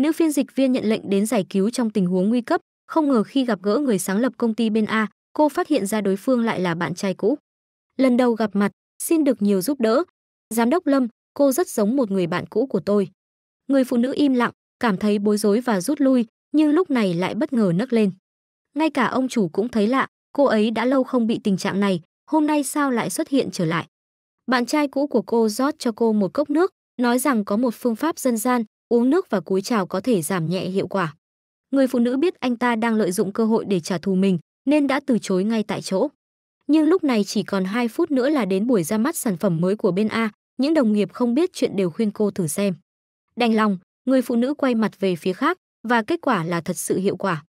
Nữ phiên dịch viên nhận lệnh đến giải cứu trong tình huống nguy cấp, không ngờ khi gặp gỡ người sáng lập công ty bên A, cô phát hiện ra đối phương lại là bạn trai cũ. Lần đầu gặp mặt, xin được nhiều giúp đỡ. Giám đốc Lâm, cô rất giống một người bạn cũ của tôi. Người phụ nữ im lặng, cảm thấy bối rối và rút lui, nhưng lúc này lại bất ngờ nấc lên. Ngay cả ông chủ cũng thấy lạ, cô ấy đã lâu không bị tình trạng này, hôm nay sao lại xuất hiện trở lại. Bạn trai cũ của cô rót cho cô một cốc nước, nói rằng có một phương pháp dân gian uống nước và cúi chào có thể giảm nhẹ hiệu quả. Người phụ nữ biết anh ta đang lợi dụng cơ hội để trả thù mình nên đã từ chối ngay tại chỗ. Nhưng lúc này chỉ còn 2 phút nữa là đến buổi ra mắt sản phẩm mới của bên A, những đồng nghiệp không biết chuyện đều khuyên cô thử xem. Đành lòng, người phụ nữ quay mặt về phía khác và kết quả là thật sự hiệu quả.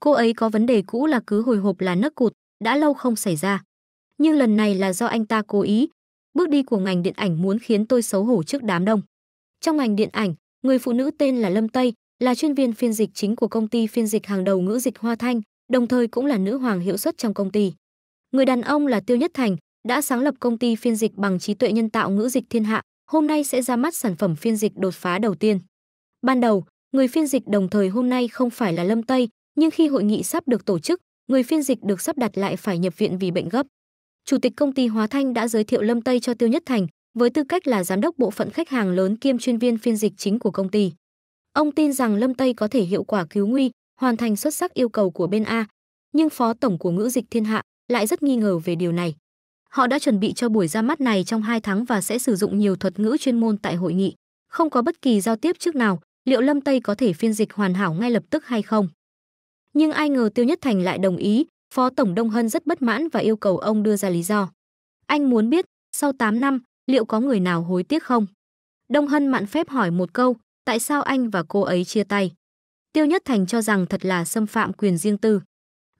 Cô ấy có vấn đề cũ là cứ hồi hộp là nấc cụt, đã lâu không xảy ra. Nhưng lần này là do anh ta cố ý. Bước đi của ngành điện ảnh muốn khiến tôi xấu hổ trước đám đông. Trong ngành điện ảnh, Người phụ nữ tên là Lâm Tây, là chuyên viên phiên dịch chính của công ty phiên dịch hàng đầu ngữ dịch Hoa Thanh, đồng thời cũng là nữ hoàng hiệu suất trong công ty. Người đàn ông là Tiêu Nhất Thành, đã sáng lập công ty phiên dịch bằng trí tuệ nhân tạo ngữ dịch thiên hạ, hôm nay sẽ ra mắt sản phẩm phiên dịch đột phá đầu tiên. Ban đầu, người phiên dịch đồng thời hôm nay không phải là Lâm Tây, nhưng khi hội nghị sắp được tổ chức, người phiên dịch được sắp đặt lại phải nhập viện vì bệnh gấp. Chủ tịch công ty Hóa Thanh đã giới thiệu Lâm Tây cho Tiêu Nhất Thành, với tư cách là giám đốc bộ phận khách hàng lớn kiêm chuyên viên phiên dịch chính của công ty. Ông tin rằng Lâm Tây có thể hiệu quả cứu nguy, hoàn thành xuất sắc yêu cầu của bên A, nhưng phó tổng của ngữ dịch thiên hạ lại rất nghi ngờ về điều này. Họ đã chuẩn bị cho buổi ra mắt này trong 2 tháng và sẽ sử dụng nhiều thuật ngữ chuyên môn tại hội nghị. Không có bất kỳ giao tiếp trước nào, liệu Lâm Tây có thể phiên dịch hoàn hảo ngay lập tức hay không? Nhưng ai ngờ Tiêu Nhất Thành lại đồng ý, Phó Tổng Đông Hân rất bất mãn và yêu cầu ông đưa ra lý do. Anh muốn biết, sau 8 năm, liệu có người nào hối tiếc không? Đông Hân mạn phép hỏi một câu, tại sao anh và cô ấy chia tay? Tiêu Nhất Thành cho rằng thật là xâm phạm quyền riêng tư.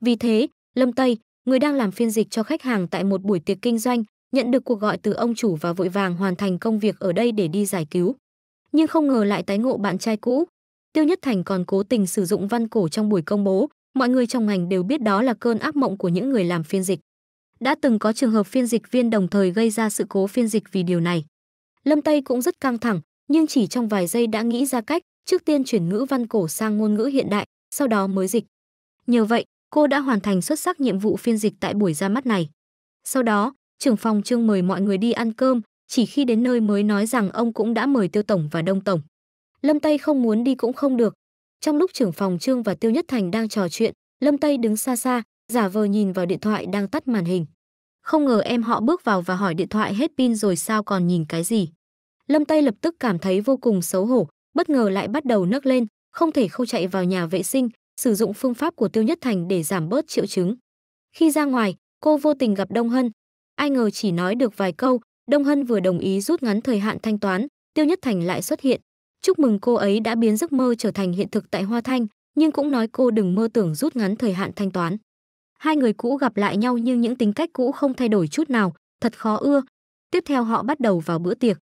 Vì thế, Lâm Tây, người đang làm phiên dịch cho khách hàng tại một buổi tiệc kinh doanh, nhận được cuộc gọi từ ông chủ và vội vàng hoàn thành công việc ở đây để đi giải cứu. Nhưng không ngờ lại tái ngộ bạn trai cũ. Tiêu Nhất Thành còn cố tình sử dụng văn cổ trong buổi công bố, mọi người trong ngành đều biết đó là cơn ác mộng của những người làm phiên dịch. Đã từng có trường hợp phiên dịch viên đồng thời gây ra sự cố phiên dịch vì điều này. Lâm Tây cũng rất căng thẳng, nhưng chỉ trong vài giây đã nghĩ ra cách, trước tiên chuyển ngữ văn cổ sang ngôn ngữ hiện đại, sau đó mới dịch. Nhờ vậy, cô đã hoàn thành xuất sắc nhiệm vụ phiên dịch tại buổi ra mắt này. Sau đó, trưởng phòng Trương mời mọi người đi ăn cơm, chỉ khi đến nơi mới nói rằng ông cũng đã mời Tiêu Tổng và Đông Tổng. Lâm Tây không muốn đi cũng không được. Trong lúc trưởng phòng Trương và Tiêu Nhất Thành đang trò chuyện, Lâm Tây đứng xa xa, giả vờ nhìn vào điện thoại đang tắt màn hình. Không ngờ em họ bước vào và hỏi điện thoại hết pin rồi sao còn nhìn cái gì. Lâm Tây lập tức cảm thấy vô cùng xấu hổ, bất ngờ lại bắt đầu nấc lên, không thể không chạy vào nhà vệ sinh, sử dụng phương pháp của Tiêu Nhất Thành để giảm bớt triệu chứng. Khi ra ngoài, cô vô tình gặp Đông Hân. Ai ngờ chỉ nói được vài câu, Đông Hân vừa đồng ý rút ngắn thời hạn thanh toán, Tiêu Nhất Thành lại xuất hiện. Chúc mừng cô ấy đã biến giấc mơ trở thành hiện thực tại Hoa Thanh, nhưng cũng nói cô đừng mơ tưởng rút ngắn thời hạn thanh toán. Hai người cũ gặp lại nhau nhưng những tính cách cũ không thay đổi chút nào, thật khó ưa. Tiếp theo họ bắt đầu vào bữa tiệc.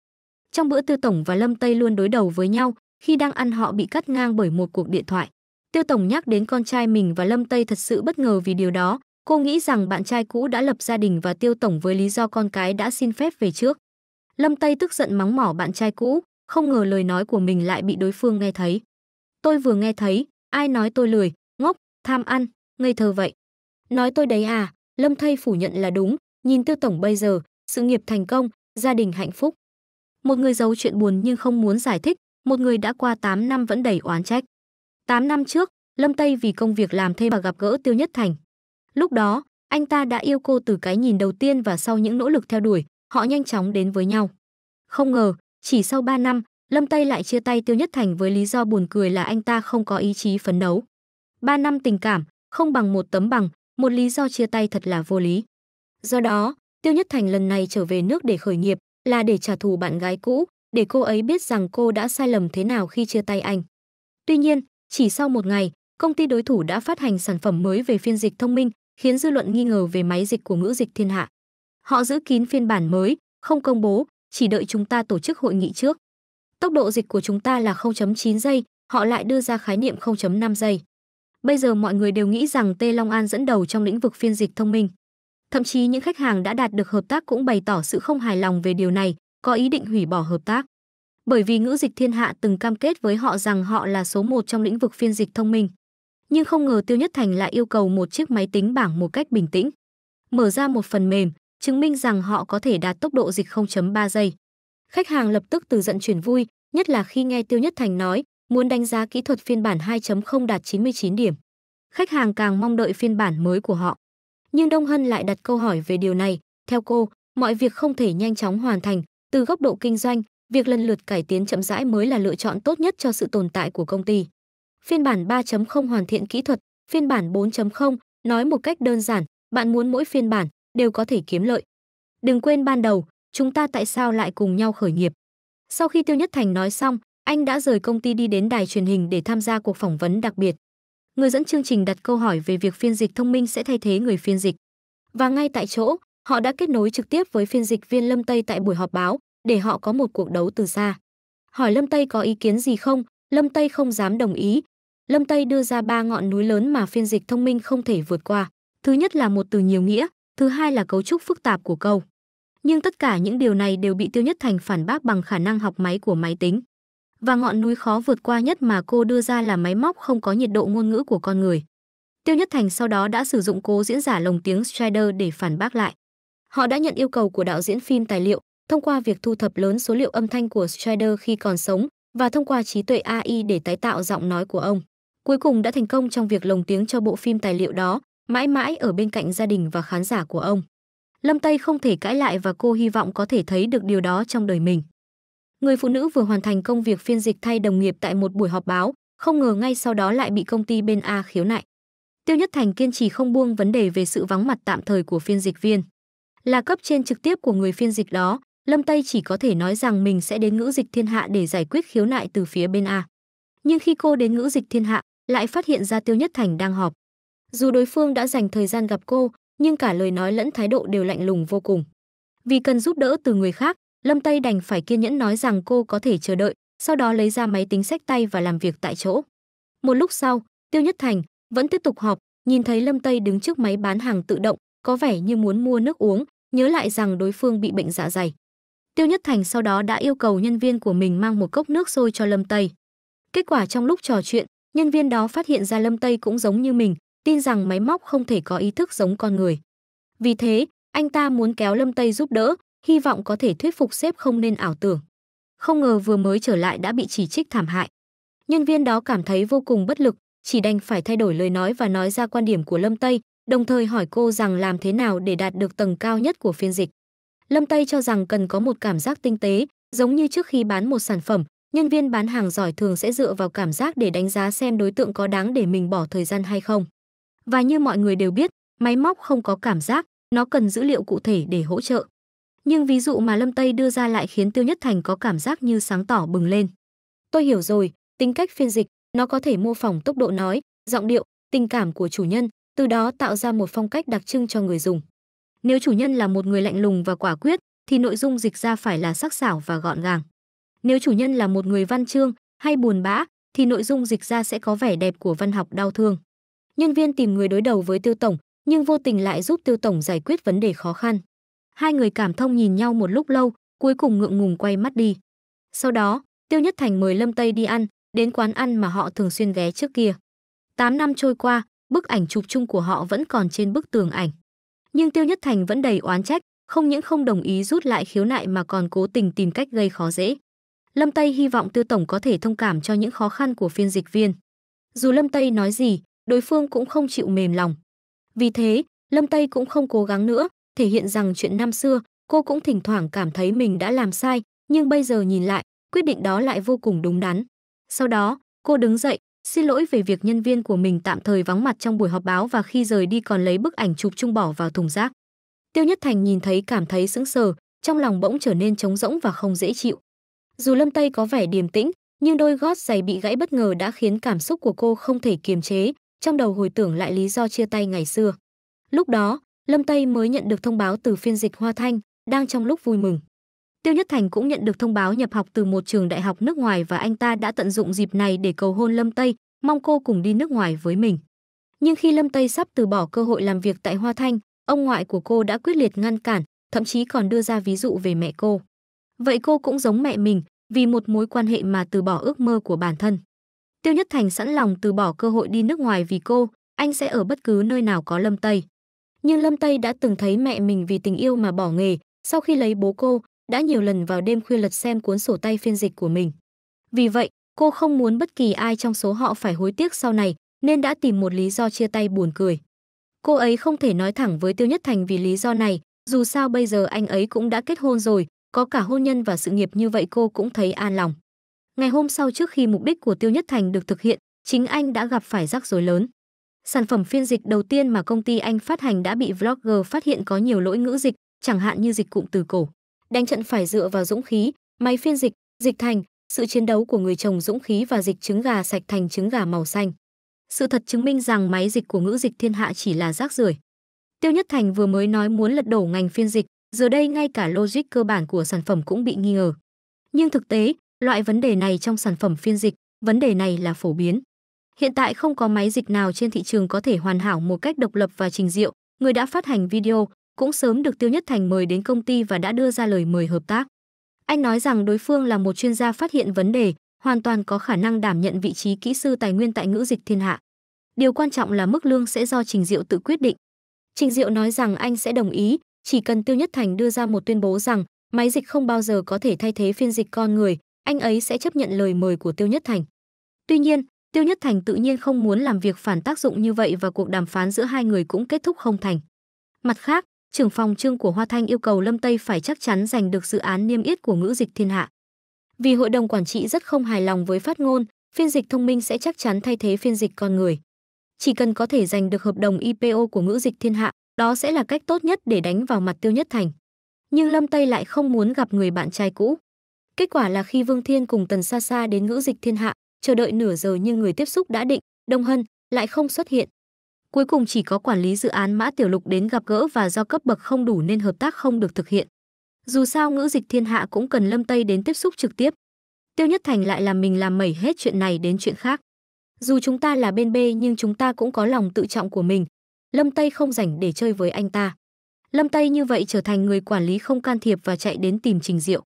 Trong bữa Tiêu Tổng và Lâm Tây luôn đối đầu với nhau, khi đang ăn họ bị cắt ngang bởi một cuộc điện thoại. Tiêu Tổng nhắc đến con trai mình và Lâm Tây thật sự bất ngờ vì điều đó. Cô nghĩ rằng bạn trai cũ đã lập gia đình và Tiêu Tổng với lý do con cái đã xin phép về trước. Lâm Tây tức giận mắng mỏ bạn trai cũ, không ngờ lời nói của mình lại bị đối phương nghe thấy. Tôi vừa nghe thấy, ai nói tôi lười, ngốc, tham ăn, ngây thơ vậy. Nói tôi đấy à, Lâm Thây phủ nhận là đúng, nhìn Tiêu Tổng bây giờ, sự nghiệp thành công, gia đình hạnh phúc. Một người giấu chuyện buồn nhưng không muốn giải thích, một người đã qua 8 năm vẫn đầy oán trách. 8 năm trước, Lâm Tây vì công việc làm thêm mà gặp gỡ Tiêu Nhất Thành. Lúc đó, anh ta đã yêu cô từ cái nhìn đầu tiên và sau những nỗ lực theo đuổi, họ nhanh chóng đến với nhau. Không ngờ, chỉ sau 3 năm, Lâm Tây lại chia tay Tiêu Nhất Thành với lý do buồn cười là anh ta không có ý chí phấn đấu. 3 năm tình cảm, không bằng một tấm bằng, một lý do chia tay thật là vô lý. Do đó, Tiêu Nhất Thành lần này trở về nước để khởi nghiệp là để trả thù bạn gái cũ, để cô ấy biết rằng cô đã sai lầm thế nào khi chia tay anh. Tuy nhiên, chỉ sau một ngày, công ty đối thủ đã phát hành sản phẩm mới về phiên dịch thông minh, khiến dư luận nghi ngờ về máy dịch của ngữ dịch thiên hạ. Họ giữ kín phiên bản mới, không công bố, chỉ đợi chúng ta tổ chức hội nghị trước. Tốc độ dịch của chúng ta là 0.9 giây, họ lại đưa ra khái niệm 0.5 giây. Bây giờ mọi người đều nghĩ rằng Tê Long An dẫn đầu trong lĩnh vực phiên dịch thông minh. Thậm chí những khách hàng đã đạt được hợp tác cũng bày tỏ sự không hài lòng về điều này, có ý định hủy bỏ hợp tác. Bởi vì ngữ dịch thiên hạ từng cam kết với họ rằng họ là số một trong lĩnh vực phiên dịch thông minh. Nhưng không ngờ Tiêu Nhất Thành lại yêu cầu một chiếc máy tính bảng một cách bình tĩnh. Mở ra một phần mềm, chứng minh rằng họ có thể đạt tốc độ dịch 0.3 giây. Khách hàng lập tức từ giận chuyển vui, nhất là khi nghe Tiêu Nhất Thành nói Muốn đánh giá kỹ thuật phiên bản 2.0 đạt 99 điểm. Khách hàng càng mong đợi phiên bản mới của họ. Nhưng Đông Hân lại đặt câu hỏi về điều này. Theo cô, mọi việc không thể nhanh chóng hoàn thành. Từ góc độ kinh doanh, việc lần lượt cải tiến chậm rãi mới là lựa chọn tốt nhất cho sự tồn tại của công ty. Phiên bản 3.0 hoàn thiện kỹ thuật, phiên bản 4.0, nói một cách đơn giản, bạn muốn mỗi phiên bản đều có thể kiếm lợi. Đừng quên ban đầu, chúng ta tại sao lại cùng nhau khởi nghiệp. Sau khi Tiêu Nhất Thành nói xong, anh đã rời công ty đi đến đài truyền hình để tham gia cuộc phỏng vấn đặc biệt. Người dẫn chương trình đặt câu hỏi về việc phiên dịch thông minh sẽ thay thế người phiên dịch. Và ngay tại chỗ, họ đã kết nối trực tiếp với phiên dịch viên Lâm Tây tại buổi họp báo để họ có một cuộc đấu từ xa. Hỏi Lâm Tây có ý kiến gì không, Lâm Tây không dám đồng ý. Lâm Tây đưa ra ba ngọn núi lớn mà phiên dịch thông minh không thể vượt qua. Thứ nhất là một từ nhiều nghĩa, thứ hai là cấu trúc phức tạp của câu. Nhưng tất cả những điều này đều bị tiêu nhất thành phản bác bằng khả năng học máy của máy tính và ngọn núi khó vượt qua nhất mà cô đưa ra là máy móc không có nhiệt độ ngôn ngữ của con người. Tiêu Nhất Thành sau đó đã sử dụng cố diễn giả lồng tiếng Strider để phản bác lại. Họ đã nhận yêu cầu của đạo diễn phim tài liệu thông qua việc thu thập lớn số liệu âm thanh của Strider khi còn sống và thông qua trí tuệ AI để tái tạo giọng nói của ông. Cuối cùng đã thành công trong việc lồng tiếng cho bộ phim tài liệu đó, mãi mãi ở bên cạnh gia đình và khán giả của ông. Lâm Tây không thể cãi lại và cô hy vọng có thể thấy được điều đó trong đời mình người phụ nữ vừa hoàn thành công việc phiên dịch thay đồng nghiệp tại một buổi họp báo, không ngờ ngay sau đó lại bị công ty bên A khiếu nại. Tiêu Nhất Thành kiên trì không buông vấn đề về sự vắng mặt tạm thời của phiên dịch viên. Là cấp trên trực tiếp của người phiên dịch đó, Lâm Tây chỉ có thể nói rằng mình sẽ đến ngữ dịch thiên hạ để giải quyết khiếu nại từ phía bên A. Nhưng khi cô đến ngữ dịch thiên hạ, lại phát hiện ra Tiêu Nhất Thành đang họp. Dù đối phương đã dành thời gian gặp cô, nhưng cả lời nói lẫn thái độ đều lạnh lùng vô cùng. Vì cần giúp đỡ từ người khác, Lâm Tây đành phải kiên nhẫn nói rằng cô có thể chờ đợi, sau đó lấy ra máy tính sách tay và làm việc tại chỗ. Một lúc sau, Tiêu Nhất Thành vẫn tiếp tục họp, nhìn thấy Lâm Tây đứng trước máy bán hàng tự động, có vẻ như muốn mua nước uống, nhớ lại rằng đối phương bị bệnh dạ dày. Tiêu Nhất Thành sau đó đã yêu cầu nhân viên của mình mang một cốc nước sôi cho Lâm Tây. Kết quả trong lúc trò chuyện, nhân viên đó phát hiện ra Lâm Tây cũng giống như mình, tin rằng máy móc không thể có ý thức giống con người. Vì thế, anh ta muốn kéo Lâm Tây giúp đỡ, hy vọng có thể thuyết phục sếp không nên ảo tưởng. Không ngờ vừa mới trở lại đã bị chỉ trích thảm hại. Nhân viên đó cảm thấy vô cùng bất lực, chỉ đành phải thay đổi lời nói và nói ra quan điểm của Lâm Tây, đồng thời hỏi cô rằng làm thế nào để đạt được tầng cao nhất của phiên dịch. Lâm Tây cho rằng cần có một cảm giác tinh tế, giống như trước khi bán một sản phẩm, nhân viên bán hàng giỏi thường sẽ dựa vào cảm giác để đánh giá xem đối tượng có đáng để mình bỏ thời gian hay không. Và như mọi người đều biết, máy móc không có cảm giác, nó cần dữ liệu cụ thể để hỗ trợ. Nhưng ví dụ mà Lâm Tây đưa ra lại khiến Tiêu Nhất Thành có cảm giác như sáng tỏ bừng lên. Tôi hiểu rồi, tính cách phiên dịch, nó có thể mô phỏng tốc độ nói, giọng điệu, tình cảm của chủ nhân, từ đó tạo ra một phong cách đặc trưng cho người dùng. Nếu chủ nhân là một người lạnh lùng và quả quyết, thì nội dung dịch ra phải là sắc sảo và gọn gàng. Nếu chủ nhân là một người văn chương hay buồn bã, thì nội dung dịch ra sẽ có vẻ đẹp của văn học đau thương. Nhân viên tìm người đối đầu với Tiêu Tổng, nhưng vô tình lại giúp Tiêu Tổng giải quyết vấn đề khó khăn. Hai người cảm thông nhìn nhau một lúc lâu, cuối cùng ngượng ngùng quay mắt đi. Sau đó, Tiêu Nhất Thành mời Lâm Tây đi ăn, đến quán ăn mà họ thường xuyên ghé trước kia. 8 năm trôi qua, bức ảnh chụp chung của họ vẫn còn trên bức tường ảnh. Nhưng Tiêu Nhất Thành vẫn đầy oán trách, không những không đồng ý rút lại khiếu nại mà còn cố tình tìm cách gây khó dễ. Lâm Tây hy vọng Tiêu Tổng có thể thông cảm cho những khó khăn của phiên dịch viên. Dù Lâm Tây nói gì, đối phương cũng không chịu mềm lòng. Vì thế, Lâm Tây cũng không cố gắng nữa, thể hiện rằng chuyện năm xưa, cô cũng thỉnh thoảng cảm thấy mình đã làm sai, nhưng bây giờ nhìn lại, quyết định đó lại vô cùng đúng đắn. Sau đó, cô đứng dậy, xin lỗi về việc nhân viên của mình tạm thời vắng mặt trong buổi họp báo và khi rời đi còn lấy bức ảnh chụp chung bỏ vào thùng rác. Tiêu Nhất Thành nhìn thấy cảm thấy sững sờ, trong lòng bỗng trở nên trống rỗng và không dễ chịu. Dù Lâm Tây có vẻ điềm tĩnh, nhưng đôi gót giày bị gãy bất ngờ đã khiến cảm xúc của cô không thể kiềm chế, trong đầu hồi tưởng lại lý do chia tay ngày xưa. Lúc đó, Lâm Tây mới nhận được thông báo từ phiên dịch Hoa Thanh, đang trong lúc vui mừng. Tiêu Nhất Thành cũng nhận được thông báo nhập học từ một trường đại học nước ngoài và anh ta đã tận dụng dịp này để cầu hôn Lâm Tây, mong cô cùng đi nước ngoài với mình. Nhưng khi Lâm Tây sắp từ bỏ cơ hội làm việc tại Hoa Thanh, ông ngoại của cô đã quyết liệt ngăn cản, thậm chí còn đưa ra ví dụ về mẹ cô. Vậy cô cũng giống mẹ mình, vì một mối quan hệ mà từ bỏ ước mơ của bản thân. Tiêu Nhất Thành sẵn lòng từ bỏ cơ hội đi nước ngoài vì cô, anh sẽ ở bất cứ nơi nào có Lâm Tây. Nhưng Lâm Tây đã từng thấy mẹ mình vì tình yêu mà bỏ nghề, sau khi lấy bố cô, đã nhiều lần vào đêm khuya lật xem cuốn sổ tay phiên dịch của mình. Vì vậy, cô không muốn bất kỳ ai trong số họ phải hối tiếc sau này, nên đã tìm một lý do chia tay buồn cười. Cô ấy không thể nói thẳng với Tiêu Nhất Thành vì lý do này, dù sao bây giờ anh ấy cũng đã kết hôn rồi, có cả hôn nhân và sự nghiệp như vậy cô cũng thấy an lòng. Ngày hôm sau trước khi mục đích của Tiêu Nhất Thành được thực hiện, chính anh đã gặp phải rắc rối lớn. Sản phẩm phiên dịch đầu tiên mà công ty Anh phát hành đã bị vlogger phát hiện có nhiều lỗi ngữ dịch, chẳng hạn như dịch cụm từ cổ. Đánh trận phải dựa vào dũng khí, máy phiên dịch, dịch thành, sự chiến đấu của người chồng dũng khí và dịch trứng gà sạch thành trứng gà màu xanh. Sự thật chứng minh rằng máy dịch của ngữ dịch thiên hạ chỉ là rác rưởi. Tiêu Nhất Thành vừa mới nói muốn lật đổ ngành phiên dịch, giờ đây ngay cả logic cơ bản của sản phẩm cũng bị nghi ngờ. Nhưng thực tế, loại vấn đề này trong sản phẩm phiên dịch, vấn đề này là phổ biến. Hiện tại không có máy dịch nào trên thị trường có thể hoàn hảo một cách độc lập và trình diệu, người đã phát hành video cũng sớm được Tiêu Nhất Thành mời đến công ty và đã đưa ra lời mời hợp tác. Anh nói rằng đối phương là một chuyên gia phát hiện vấn đề, hoàn toàn có khả năng đảm nhận vị trí kỹ sư tài nguyên tại ngữ dịch thiên hạ. Điều quan trọng là mức lương sẽ do Trình Diệu tự quyết định. Trình Diệu nói rằng anh sẽ đồng ý, chỉ cần Tiêu Nhất Thành đưa ra một tuyên bố rằng máy dịch không bao giờ có thể thay thế phiên dịch con người, anh ấy sẽ chấp nhận lời mời của Tiêu Nhất Thành. Tuy nhiên, Tiêu Nhất Thành tự nhiên không muốn làm việc phản tác dụng như vậy và cuộc đàm phán giữa hai người cũng kết thúc không thành. Mặt khác, trưởng phòng trương của Hoa Thanh yêu cầu Lâm Tây phải chắc chắn giành được dự án niêm yết của ngữ dịch thiên hạ. Vì hội đồng quản trị rất không hài lòng với phát ngôn, phiên dịch thông minh sẽ chắc chắn thay thế phiên dịch con người. Chỉ cần có thể giành được hợp đồng IPO của ngữ dịch thiên hạ, đó sẽ là cách tốt nhất để đánh vào mặt Tiêu Nhất Thành. Nhưng Lâm Tây lại không muốn gặp người bạn trai cũ. Kết quả là khi Vương Thiên cùng Tần Sa Sa đến ngữ dịch thiên hạ, chờ đợi nửa giờ nhưng người tiếp xúc đã định, Đông Hân lại không xuất hiện. Cuối cùng chỉ có quản lý dự án Mã Tiểu Lục đến gặp gỡ và do cấp bậc không đủ nên hợp tác không được thực hiện. Dù sao ngữ dịch thiên hạ cũng cần Lâm Tây đến tiếp xúc trực tiếp. Tiêu Nhất Thành lại làm mình làm mẩy hết chuyện này đến chuyện khác. Dù chúng ta là bên B nhưng chúng ta cũng có lòng tự trọng của mình. Lâm Tây không rảnh để chơi với anh ta. Lâm Tây như vậy trở thành người quản lý không can thiệp và chạy đến tìm Trình Diệu.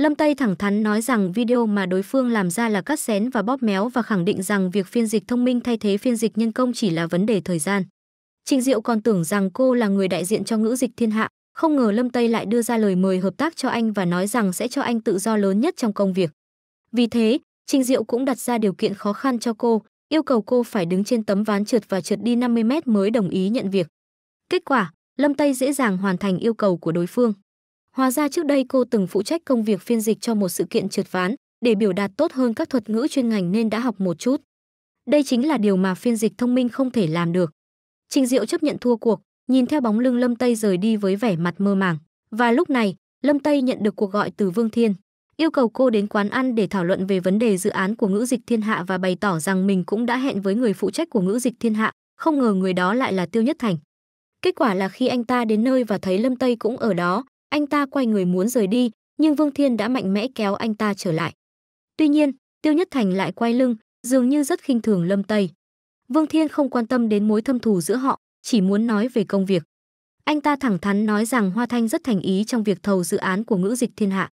Lâm Tây thẳng thắn nói rằng video mà đối phương làm ra là cắt xén và bóp méo và khẳng định rằng việc phiên dịch thông minh thay thế phiên dịch nhân công chỉ là vấn đề thời gian. Trình Diệu còn tưởng rằng cô là người đại diện cho ngữ dịch thiên hạ, không ngờ Lâm Tây lại đưa ra lời mời hợp tác cho anh và nói rằng sẽ cho anh tự do lớn nhất trong công việc. Vì thế, Trình Diệu cũng đặt ra điều kiện khó khăn cho cô, yêu cầu cô phải đứng trên tấm ván trượt và trượt đi 50 mét mới đồng ý nhận việc. Kết quả, Lâm Tây dễ dàng hoàn thành yêu cầu của đối phương. Hóa ra trước đây cô từng phụ trách công việc phiên dịch cho một sự kiện trượt ván, để biểu đạt tốt hơn các thuật ngữ chuyên ngành nên đã học một chút. Đây chính là điều mà phiên dịch thông minh không thể làm được. Trình Diệu chấp nhận thua cuộc, nhìn theo bóng lưng Lâm Tây rời đi với vẻ mặt mơ màng. Và lúc này, Lâm Tây nhận được cuộc gọi từ Vương Thiên, yêu cầu cô đến quán ăn để thảo luận về vấn đề dự án của Ngữ Dịch Thiên Hạ và bày tỏ rằng mình cũng đã hẹn với người phụ trách của Ngữ Dịch Thiên Hạ, không ngờ người đó lại là Tiêu Nhất Thành. Kết quả là khi anh ta đến nơi và thấy Lâm Tây cũng ở đó, anh ta quay người muốn rời đi, nhưng Vương Thiên đã mạnh mẽ kéo anh ta trở lại. Tuy nhiên, Tiêu Nhất Thành lại quay lưng, dường như rất khinh thường Lâm Tây. Vương Thiên không quan tâm đến mối thâm thù giữa họ, chỉ muốn nói về công việc. Anh ta thẳng thắn nói rằng Hoa Thanh rất thành ý trong việc thầu dự án của ngữ dịch thiên hạ.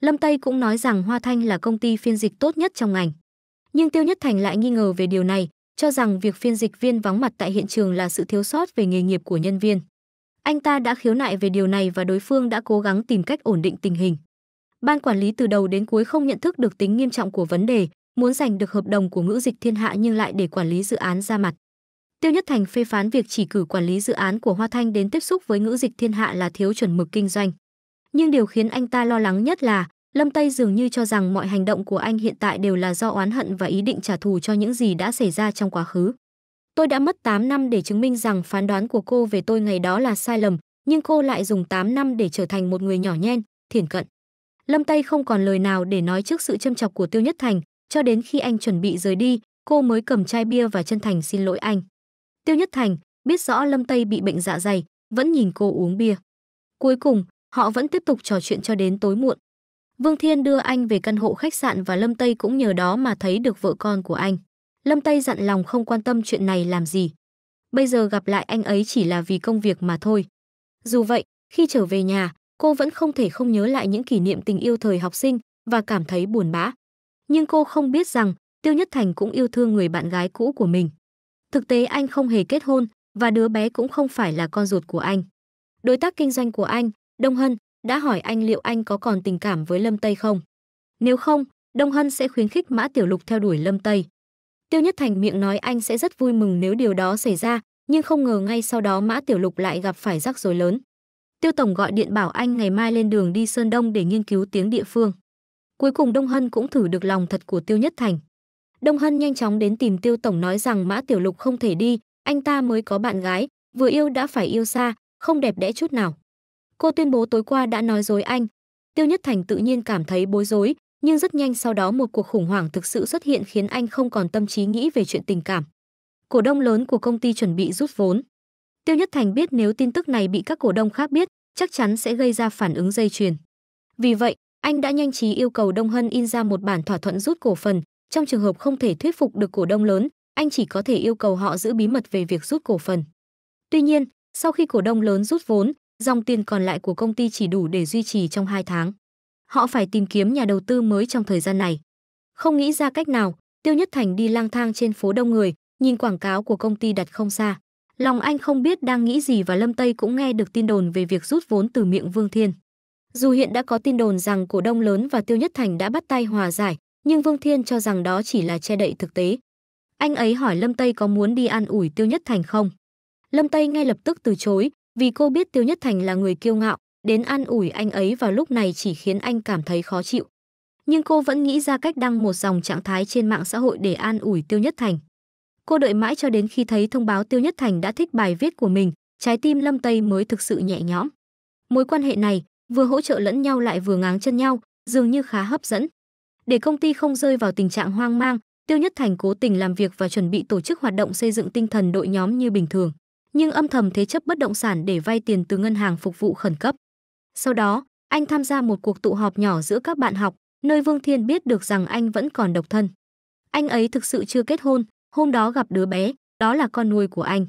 Lâm Tây cũng nói rằng Hoa Thanh là công ty phiên dịch tốt nhất trong ngành. Nhưng Tiêu Nhất Thành lại nghi ngờ về điều này, cho rằng việc phiên dịch viên vắng mặt tại hiện trường là sự thiếu sót về nghề nghiệp của nhân viên. Anh ta đã khiếu nại về điều này và đối phương đã cố gắng tìm cách ổn định tình hình. Ban quản lý từ đầu đến cuối không nhận thức được tính nghiêm trọng của vấn đề, muốn giành được hợp đồng của ngữ dịch thiên hạ nhưng lại để quản lý dự án ra mặt. Tiêu Nhất Thành phê phán việc chỉ cử quản lý dự án của Hoa Thanh đến tiếp xúc với ngữ dịch thiên hạ là thiếu chuẩn mực kinh doanh. Nhưng điều khiến anh ta lo lắng nhất là Lâm Tây dường như cho rằng mọi hành động của anh hiện tại đều là do oán hận và ý định trả thù cho những gì đã xảy ra trong quá khứ. Tôi đã mất 8 năm để chứng minh rằng phán đoán của cô về tôi ngày đó là sai lầm, nhưng cô lại dùng 8 năm để trở thành một người nhỏ nhen, thiển cận. Lâm Tây không còn lời nào để nói trước sự châm chọc của Tiêu Nhất Thành, cho đến khi anh chuẩn bị rời đi, cô mới cầm chai bia và chân thành xin lỗi anh. Tiêu Nhất Thành, biết rõ Lâm Tây bị bệnh dạ dày, vẫn nhìn cô uống bia. Cuối cùng, họ vẫn tiếp tục trò chuyện cho đến tối muộn. Vương Thiên đưa anh về căn hộ khách sạn và Lâm Tây cũng nhờ đó mà thấy được vợ con của anh. Lâm Tây dặn lòng không quan tâm chuyện này làm gì. Bây giờ gặp lại anh ấy chỉ là vì công việc mà thôi. Dù vậy, khi trở về nhà, cô vẫn không thể không nhớ lại những kỷ niệm tình yêu thời học sinh và cảm thấy buồn bã. Nhưng cô không biết rằng Tiêu Nhất Thành cũng yêu thương người bạn gái cũ của mình. Thực tế anh không hề kết hôn và đứa bé cũng không phải là con ruột của anh. Đối tác kinh doanh của anh, Đông Hân, đã hỏi anh liệu anh có còn tình cảm với Lâm Tây không. Nếu không, Đông Hân sẽ khuyến khích Mã Tiểu Lục theo đuổi Lâm Tây. Tiêu Nhất Thành miệng nói anh sẽ rất vui mừng nếu điều đó xảy ra, nhưng không ngờ ngay sau đó Mã Tiểu Lục lại gặp phải rắc rối lớn. Tiêu Tổng gọi điện bảo anh ngày mai lên đường đi Sơn Đông để nghiên cứu tiếng địa phương. Cuối cùng Đông Hân cũng thử được lòng thật của Tiêu Nhất Thành. Đông Hân nhanh chóng đến tìm Tiêu Tổng nói rằng Mã Tiểu Lục không thể đi, anh ta mới có bạn gái, vừa yêu đã phải yêu xa, không đẹp đẽ chút nào. Cô tuyên bố tối qua đã nói dối anh. Tiêu Nhất Thành tự nhiên cảm thấy bối rối, nhưng rất nhanh sau đó một cuộc khủng hoảng thực sự xuất hiện khiến anh không còn tâm trí nghĩ về chuyện tình cảm. Cổ đông lớn của công ty chuẩn bị rút vốn. Tiêu Nhất Thành biết nếu tin tức này bị các cổ đông khác biết, chắc chắn sẽ gây ra phản ứng dây chuyền. Vì vậy, anh đã nhanh trí yêu cầu Đông Hân in ra một bản thỏa thuận rút cổ phần, trong trường hợp không thể thuyết phục được cổ đông lớn, anh chỉ có thể yêu cầu họ giữ bí mật về việc rút cổ phần. Tuy nhiên, sau khi cổ đông lớn rút vốn, dòng tiền còn lại của công ty chỉ đủ để duy trì trong 2 tháng họ phải tìm kiếm nhà đầu tư mới trong thời gian này. Không nghĩ ra cách nào, Tiêu Nhất Thành đi lang thang trên phố đông người, nhìn quảng cáo của công ty đặt không xa. Lòng anh không biết đang nghĩ gì và Lâm Tây cũng nghe được tin đồn về việc rút vốn từ miệng Vương Thiên. Dù hiện đã có tin đồn rằng cổ đông lớn và Tiêu Nhất Thành đã bắt tay hòa giải, nhưng Vương Thiên cho rằng đó chỉ là che đậy thực tế. Anh ấy hỏi Lâm Tây có muốn đi an ủi Tiêu Nhất Thành không? Lâm Tây ngay lập tức từ chối, vì cô biết Tiêu Nhất Thành là người kiêu ngạo, Đến an ủi anh ấy vào lúc này chỉ khiến anh cảm thấy khó chịu. Nhưng cô vẫn nghĩ ra cách đăng một dòng trạng thái trên mạng xã hội để an ủi Tiêu Nhất Thành. Cô đợi mãi cho đến khi thấy thông báo Tiêu Nhất Thành đã thích bài viết của mình, trái tim Lâm Tây mới thực sự nhẹ nhõm. Mối quan hệ này vừa hỗ trợ lẫn nhau lại vừa ngáng chân nhau, dường như khá hấp dẫn. Để công ty không rơi vào tình trạng hoang mang, Tiêu Nhất Thành cố tình làm việc và chuẩn bị tổ chức hoạt động xây dựng tinh thần đội nhóm như bình thường, nhưng âm thầm thế chấp bất động sản để vay tiền từ ngân hàng phục vụ khẩn cấp. Sau đó, anh tham gia một cuộc tụ họp nhỏ giữa các bạn học, nơi Vương Thiên biết được rằng anh vẫn còn độc thân. Anh ấy thực sự chưa kết hôn, hôm đó gặp đứa bé, đó là con nuôi của anh.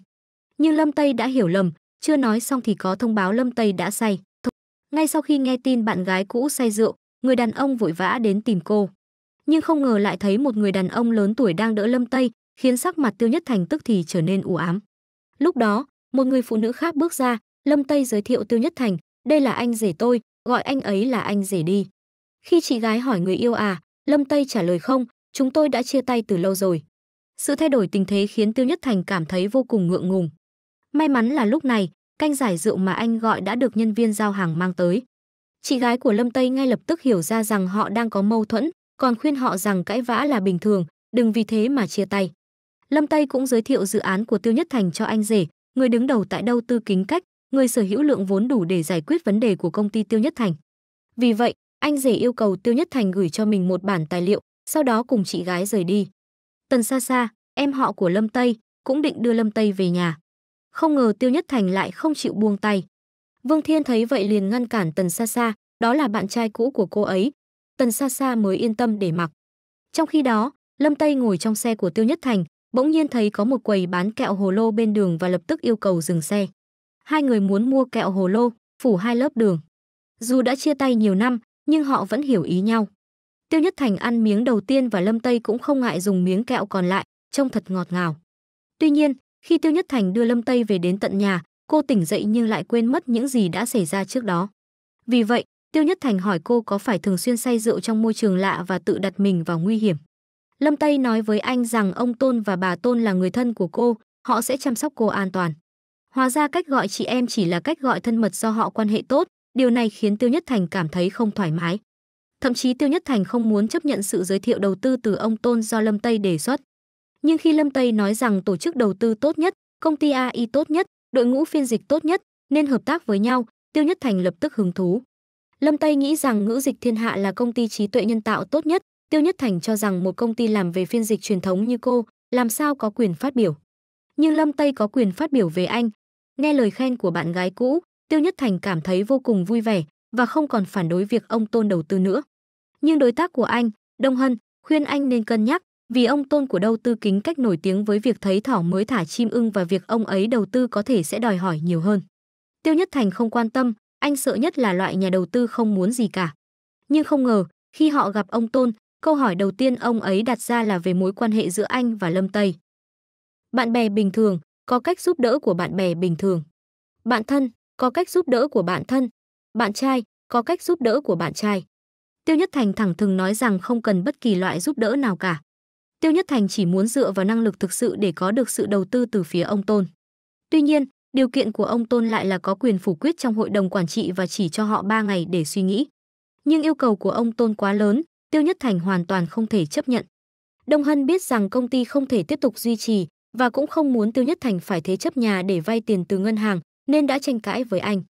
Nhưng Lâm Tây đã hiểu lầm, chưa nói xong thì có thông báo Lâm Tây đã say. Ngay sau khi nghe tin bạn gái cũ say rượu, người đàn ông vội vã đến tìm cô. Nhưng không ngờ lại thấy một người đàn ông lớn tuổi đang đỡ Lâm Tây, khiến sắc mặt Tiêu Nhất Thành tức thì trở nên u ám. Lúc đó, một người phụ nữ khác bước ra, Lâm Tây giới thiệu Tiêu Nhất Thành, đây là anh rể tôi, gọi anh ấy là anh rể đi. Khi chị gái hỏi người yêu à, Lâm Tây trả lời không, chúng tôi đã chia tay từ lâu rồi. Sự thay đổi tình thế khiến Tiêu Nhất Thành cảm thấy vô cùng ngượng ngùng. May mắn là lúc này, canh giải rượu mà anh gọi đã được nhân viên giao hàng mang tới. Chị gái của Lâm Tây ngay lập tức hiểu ra rằng họ đang có mâu thuẫn, còn khuyên họ rằng cãi vã là bình thường, đừng vì thế mà chia tay. Lâm Tây cũng giới thiệu dự án của Tiêu Nhất Thành cho anh rể, người đứng đầu tại đâu tư kính cách, người sở hữu lượng vốn đủ để giải quyết vấn đề của công ty Tiêu Nhất Thành. Vì vậy, anh rể yêu cầu Tiêu Nhất Thành gửi cho mình một bản tài liệu, sau đó cùng chị gái rời đi. Tần Sa Sa, em họ của Lâm Tây, cũng định đưa Lâm Tây về nhà. Không ngờ Tiêu Nhất Thành lại không chịu buông tay. Vương Thiên thấy vậy liền ngăn cản Tần Sa Sa, đó là bạn trai cũ của cô ấy. Tần Sa Sa mới yên tâm để mặc. Trong khi đó, Lâm Tây ngồi trong xe của Tiêu Nhất Thành, bỗng nhiên thấy có một quầy bán kẹo hồ lô bên đường và lập tức yêu cầu dừng xe hai người muốn mua kẹo hồ lô, phủ hai lớp đường. Dù đã chia tay nhiều năm, nhưng họ vẫn hiểu ý nhau. Tiêu Nhất Thành ăn miếng đầu tiên và Lâm Tây cũng không ngại dùng miếng kẹo còn lại, trông thật ngọt ngào. Tuy nhiên, khi Tiêu Nhất Thành đưa Lâm Tây về đến tận nhà, cô tỉnh dậy nhưng lại quên mất những gì đã xảy ra trước đó. Vì vậy, Tiêu Nhất Thành hỏi cô có phải thường xuyên say rượu trong môi trường lạ và tự đặt mình vào nguy hiểm. Lâm Tây nói với anh rằng ông Tôn và bà Tôn là người thân của cô, họ sẽ chăm sóc cô an toàn. Hóa ra cách gọi chị em chỉ là cách gọi thân mật do họ quan hệ tốt, điều này khiến Tiêu Nhất Thành cảm thấy không thoải mái. Thậm chí Tiêu Nhất Thành không muốn chấp nhận sự giới thiệu đầu tư từ ông Tôn do Lâm Tây đề xuất. Nhưng khi Lâm Tây nói rằng tổ chức đầu tư tốt nhất, công ty AI tốt nhất, đội ngũ phiên dịch tốt nhất nên hợp tác với nhau, Tiêu Nhất Thành lập tức hứng thú. Lâm Tây nghĩ rằng Ngữ Dịch Thiên Hạ là công ty trí tuệ nhân tạo tốt nhất, Tiêu Nhất Thành cho rằng một công ty làm về phiên dịch truyền thống như cô, làm sao có quyền phát biểu. Nhưng Lâm Tây có quyền phát biểu về anh, Nghe lời khen của bạn gái cũ, Tiêu Nhất Thành cảm thấy vô cùng vui vẻ và không còn phản đối việc ông Tôn đầu tư nữa. Nhưng đối tác của anh, Đông Hân, khuyên anh nên cân nhắc vì ông Tôn của đầu tư kính cách nổi tiếng với việc thấy thỏ mới thả chim ưng và việc ông ấy đầu tư có thể sẽ đòi hỏi nhiều hơn. Tiêu Nhất Thành không quan tâm, anh sợ nhất là loại nhà đầu tư không muốn gì cả. Nhưng không ngờ, khi họ gặp ông Tôn, câu hỏi đầu tiên ông ấy đặt ra là về mối quan hệ giữa anh và Lâm Tây. Bạn bè bình thường, có cách giúp đỡ của bạn bè bình thường. Bạn thân, có cách giúp đỡ của bạn thân. Bạn trai, có cách giúp đỡ của bạn trai. Tiêu Nhất Thành thẳng thừng nói rằng không cần bất kỳ loại giúp đỡ nào cả. Tiêu Nhất Thành chỉ muốn dựa vào năng lực thực sự để có được sự đầu tư từ phía ông Tôn. Tuy nhiên, điều kiện của ông Tôn lại là có quyền phủ quyết trong hội đồng quản trị và chỉ cho họ 3 ngày để suy nghĩ. Nhưng yêu cầu của ông Tôn quá lớn, Tiêu Nhất Thành hoàn toàn không thể chấp nhận. Đông Hân biết rằng công ty không thể tiếp tục duy trì, và cũng không muốn Tiêu Nhất Thành phải thế chấp nhà để vay tiền từ ngân hàng, nên đã tranh cãi với anh.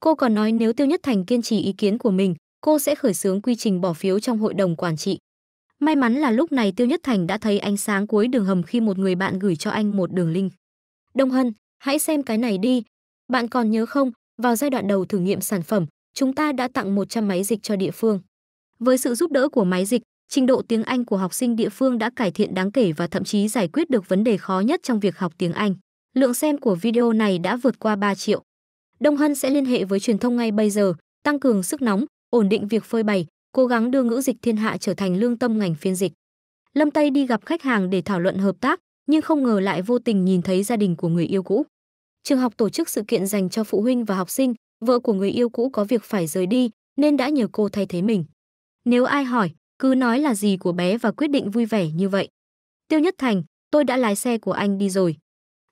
Cô còn nói nếu Tiêu Nhất Thành kiên trì ý kiến của mình, cô sẽ khởi xướng quy trình bỏ phiếu trong hội đồng quản trị. May mắn là lúc này Tiêu Nhất Thành đã thấy ánh sáng cuối đường hầm khi một người bạn gửi cho anh một đường link. Đông Hân, hãy xem cái này đi. Bạn còn nhớ không, vào giai đoạn đầu thử nghiệm sản phẩm, chúng ta đã tặng 100 máy dịch cho địa phương. Với sự giúp đỡ của máy dịch, trình độ tiếng Anh của học sinh địa phương đã cải thiện đáng kể và thậm chí giải quyết được vấn đề khó nhất trong việc học tiếng Anh. Lượng xem của video này đã vượt qua 3 triệu. Đông Hân sẽ liên hệ với truyền thông ngay bây giờ, tăng cường sức nóng, ổn định việc phơi bày, cố gắng đưa ngữ dịch thiên hạ trở thành lương tâm ngành phiên dịch. Lâm Tây đi gặp khách hàng để thảo luận hợp tác, nhưng không ngờ lại vô tình nhìn thấy gia đình của người yêu cũ. Trường học tổ chức sự kiện dành cho phụ huynh và học sinh, vợ của người yêu cũ có việc phải rời đi nên đã nhờ cô thay thế mình. Nếu ai hỏi, cứ nói là gì của bé và quyết định vui vẻ như vậy. Tiêu Nhất Thành, tôi đã lái xe của anh đi rồi.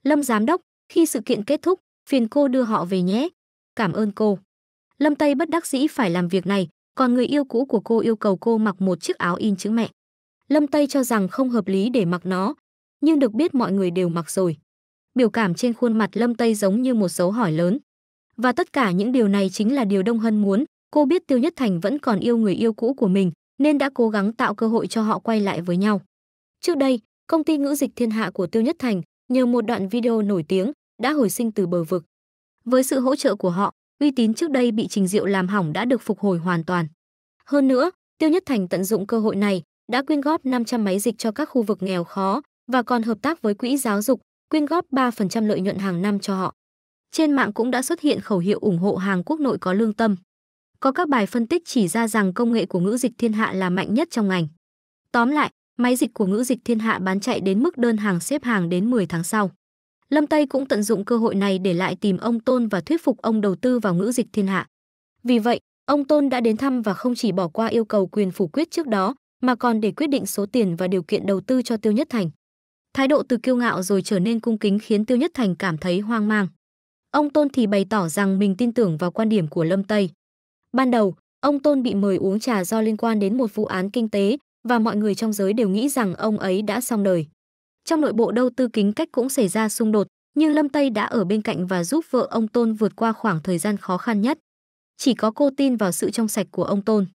Lâm giám đốc, khi sự kiện kết thúc, phiền cô đưa họ về nhé. Cảm ơn cô. Lâm Tây bất đắc dĩ phải làm việc này, còn người yêu cũ của cô yêu cầu cô mặc một chiếc áo in chữ mẹ. Lâm Tây cho rằng không hợp lý để mặc nó, nhưng được biết mọi người đều mặc rồi. Biểu cảm trên khuôn mặt Lâm Tây giống như một dấu hỏi lớn. Và tất cả những điều này chính là điều Đông Hân muốn, cô biết Tiêu Nhất Thành vẫn còn yêu người yêu cũ của mình, nên đã cố gắng tạo cơ hội cho họ quay lại với nhau. Trước đây, công ty ngữ dịch thiên hạ của Tiêu Nhất Thành nhờ một đoạn video nổi tiếng đã hồi sinh từ bờ vực. Với sự hỗ trợ của họ, uy tín trước đây bị Trình Diệu làm hỏng đã được phục hồi hoàn toàn. Hơn nữa, Tiêu Nhất Thành tận dụng cơ hội này đã quyên góp 500 máy dịch cho các khu vực nghèo khó và còn hợp tác với quỹ giáo dục, quyên góp 3% lợi nhuận hàng năm cho họ. Trên mạng cũng đã xuất hiện khẩu hiệu ủng hộ hàng quốc nội có lương tâm có các bài phân tích chỉ ra rằng công nghệ của ngữ dịch thiên hạ là mạnh nhất trong ngành. Tóm lại, máy dịch của ngữ dịch thiên hạ bán chạy đến mức đơn hàng xếp hàng đến 10 tháng sau. Lâm Tây cũng tận dụng cơ hội này để lại tìm ông Tôn và thuyết phục ông đầu tư vào ngữ dịch thiên hạ. Vì vậy, ông Tôn đã đến thăm và không chỉ bỏ qua yêu cầu quyền phủ quyết trước đó, mà còn để quyết định số tiền và điều kiện đầu tư cho Tiêu Nhất Thành. Thái độ từ kiêu ngạo rồi trở nên cung kính khiến Tiêu Nhất Thành cảm thấy hoang mang. Ông Tôn thì bày tỏ rằng mình tin tưởng vào quan điểm của Lâm Tây. Ban đầu, ông Tôn bị mời uống trà do liên quan đến một vụ án kinh tế và mọi người trong giới đều nghĩ rằng ông ấy đã xong đời. Trong nội bộ đầu tư kính cách cũng xảy ra xung đột, nhưng Lâm Tây đã ở bên cạnh và giúp vợ ông Tôn vượt qua khoảng thời gian khó khăn nhất. Chỉ có cô tin vào sự trong sạch của ông Tôn.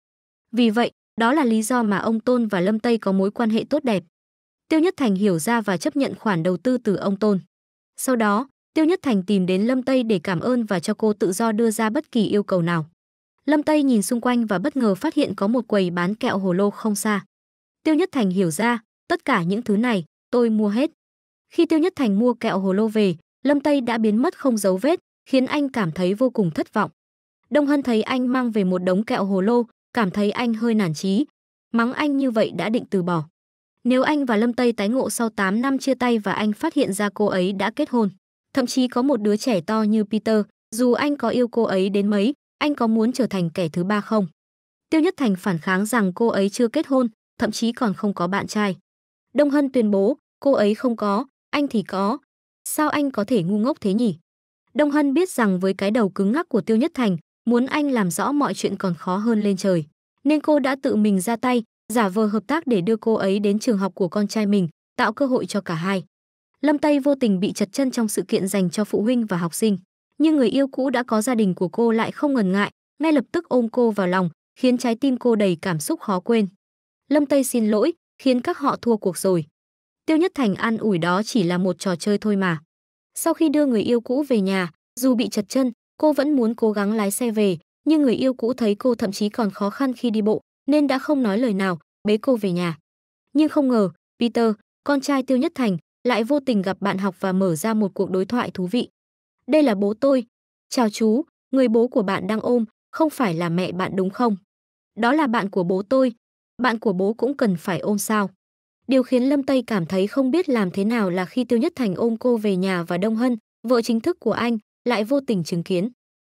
Vì vậy, đó là lý do mà ông Tôn và Lâm Tây có mối quan hệ tốt đẹp. Tiêu Nhất Thành hiểu ra và chấp nhận khoản đầu tư từ ông Tôn. Sau đó, Tiêu Nhất Thành tìm đến Lâm Tây để cảm ơn và cho cô tự do đưa ra bất kỳ yêu cầu nào. Lâm Tây nhìn xung quanh và bất ngờ phát hiện có một quầy bán kẹo hồ lô không xa. Tiêu Nhất Thành hiểu ra, tất cả những thứ này, tôi mua hết. Khi Tiêu Nhất Thành mua kẹo hồ lô về, Lâm Tây đã biến mất không dấu vết, khiến anh cảm thấy vô cùng thất vọng. Đông Hân thấy anh mang về một đống kẹo hồ lô, cảm thấy anh hơi nản chí. Mắng anh như vậy đã định từ bỏ. Nếu anh và Lâm Tây tái ngộ sau 8 năm chia tay và anh phát hiện ra cô ấy đã kết hôn, thậm chí có một đứa trẻ to như Peter, dù anh có yêu cô ấy đến mấy, anh có muốn trở thành kẻ thứ ba không? Tiêu Nhất Thành phản kháng rằng cô ấy chưa kết hôn, thậm chí còn không có bạn trai. Đông Hân tuyên bố, cô ấy không có, anh thì có. Sao anh có thể ngu ngốc thế nhỉ? Đông Hân biết rằng với cái đầu cứng ngắc của Tiêu Nhất Thành, muốn anh làm rõ mọi chuyện còn khó hơn lên trời. Nên cô đã tự mình ra tay, giả vờ hợp tác để đưa cô ấy đến trường học của con trai mình, tạo cơ hội cho cả hai. Lâm Tây vô tình bị chật chân trong sự kiện dành cho phụ huynh và học sinh nhưng người yêu cũ đã có gia đình của cô lại không ngần ngại, ngay lập tức ôm cô vào lòng, khiến trái tim cô đầy cảm xúc khó quên. Lâm Tây xin lỗi, khiến các họ thua cuộc rồi. Tiêu Nhất Thành an ủi đó chỉ là một trò chơi thôi mà. Sau khi đưa người yêu cũ về nhà, dù bị chật chân, cô vẫn muốn cố gắng lái xe về, nhưng người yêu cũ thấy cô thậm chí còn khó khăn khi đi bộ, nên đã không nói lời nào, bế cô về nhà. Nhưng không ngờ, Peter, con trai Tiêu Nhất Thành, lại vô tình gặp bạn học và mở ra một cuộc đối thoại thú vị đây là bố tôi. Chào chú, người bố của bạn đang ôm, không phải là mẹ bạn đúng không? Đó là bạn của bố tôi. Bạn của bố cũng cần phải ôm sao? Điều khiến Lâm Tây cảm thấy không biết làm thế nào là khi Tiêu Nhất Thành ôm cô về nhà và Đông Hân, vợ chính thức của anh, lại vô tình chứng kiến.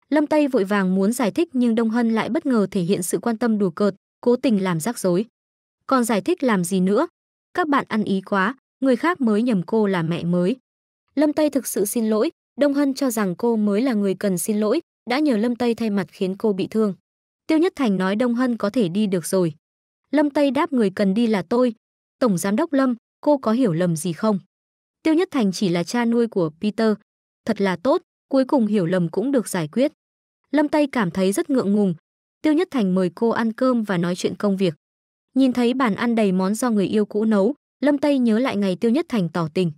Lâm Tây vội vàng muốn giải thích nhưng Đông Hân lại bất ngờ thể hiện sự quan tâm đùa cợt, cố tình làm rắc rối. Còn giải thích làm gì nữa? Các bạn ăn ý quá, người khác mới nhầm cô là mẹ mới. Lâm Tây thực sự xin lỗi, Đông Hân cho rằng cô mới là người cần xin lỗi, đã nhờ Lâm Tây thay mặt khiến cô bị thương. Tiêu Nhất Thành nói Đông Hân có thể đi được rồi. Lâm Tây đáp người cần đi là tôi. Tổng Giám đốc Lâm, cô có hiểu lầm gì không? Tiêu Nhất Thành chỉ là cha nuôi của Peter. Thật là tốt, cuối cùng hiểu lầm cũng được giải quyết. Lâm Tây cảm thấy rất ngượng ngùng. Tiêu Nhất Thành mời cô ăn cơm và nói chuyện công việc. Nhìn thấy bàn ăn đầy món do người yêu cũ nấu, Lâm Tây nhớ lại ngày Tiêu Nhất Thành tỏ tình.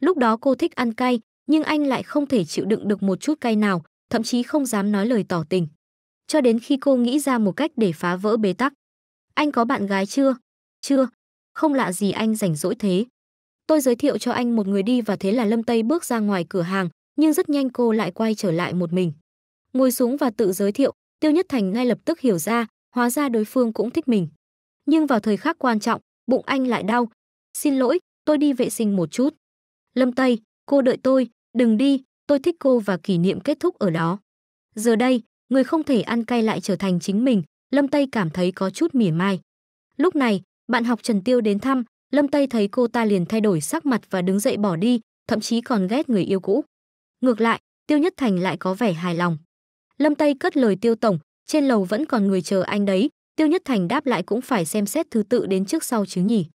Lúc đó cô thích ăn cay, nhưng anh lại không thể chịu đựng được một chút cay nào, thậm chí không dám nói lời tỏ tình. Cho đến khi cô nghĩ ra một cách để phá vỡ bế tắc. Anh có bạn gái chưa? Chưa. Không lạ gì anh rảnh rỗi thế. Tôi giới thiệu cho anh một người đi và thế là Lâm Tây bước ra ngoài cửa hàng, nhưng rất nhanh cô lại quay trở lại một mình. Ngồi xuống và tự giới thiệu, Tiêu Nhất Thành ngay lập tức hiểu ra, hóa ra đối phương cũng thích mình. Nhưng vào thời khắc quan trọng, bụng anh lại đau. Xin lỗi, tôi đi vệ sinh một chút. Lâm Tây, cô đợi tôi, Đừng đi, tôi thích cô và kỷ niệm kết thúc ở đó. Giờ đây, người không thể ăn cay lại trở thành chính mình, Lâm Tây cảm thấy có chút mỉa mai. Lúc này, bạn học Trần Tiêu đến thăm, Lâm Tây thấy cô ta liền thay đổi sắc mặt và đứng dậy bỏ đi, thậm chí còn ghét người yêu cũ. Ngược lại, Tiêu Nhất Thành lại có vẻ hài lòng. Lâm Tây cất lời Tiêu Tổng, trên lầu vẫn còn người chờ anh đấy, Tiêu Nhất Thành đáp lại cũng phải xem xét thứ tự đến trước sau chứ nhỉ.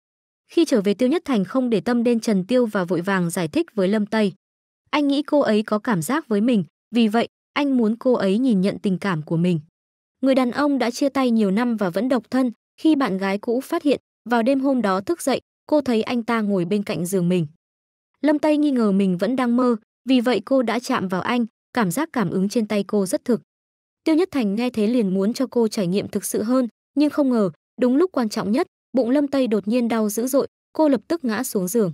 Khi trở về Tiêu Nhất Thành không để tâm đến Trần Tiêu và vội vàng giải thích với Lâm Tây. Anh nghĩ cô ấy có cảm giác với mình, vì vậy, anh muốn cô ấy nhìn nhận tình cảm của mình. Người đàn ông đã chia tay nhiều năm và vẫn độc thân, khi bạn gái cũ phát hiện, vào đêm hôm đó thức dậy, cô thấy anh ta ngồi bên cạnh giường mình. Lâm Tây nghi ngờ mình vẫn đang mơ, vì vậy cô đã chạm vào anh, cảm giác cảm ứng trên tay cô rất thực. Tiêu Nhất Thành nghe thế liền muốn cho cô trải nghiệm thực sự hơn, nhưng không ngờ, đúng lúc quan trọng nhất, bụng Lâm Tây đột nhiên đau dữ dội, cô lập tức ngã xuống giường.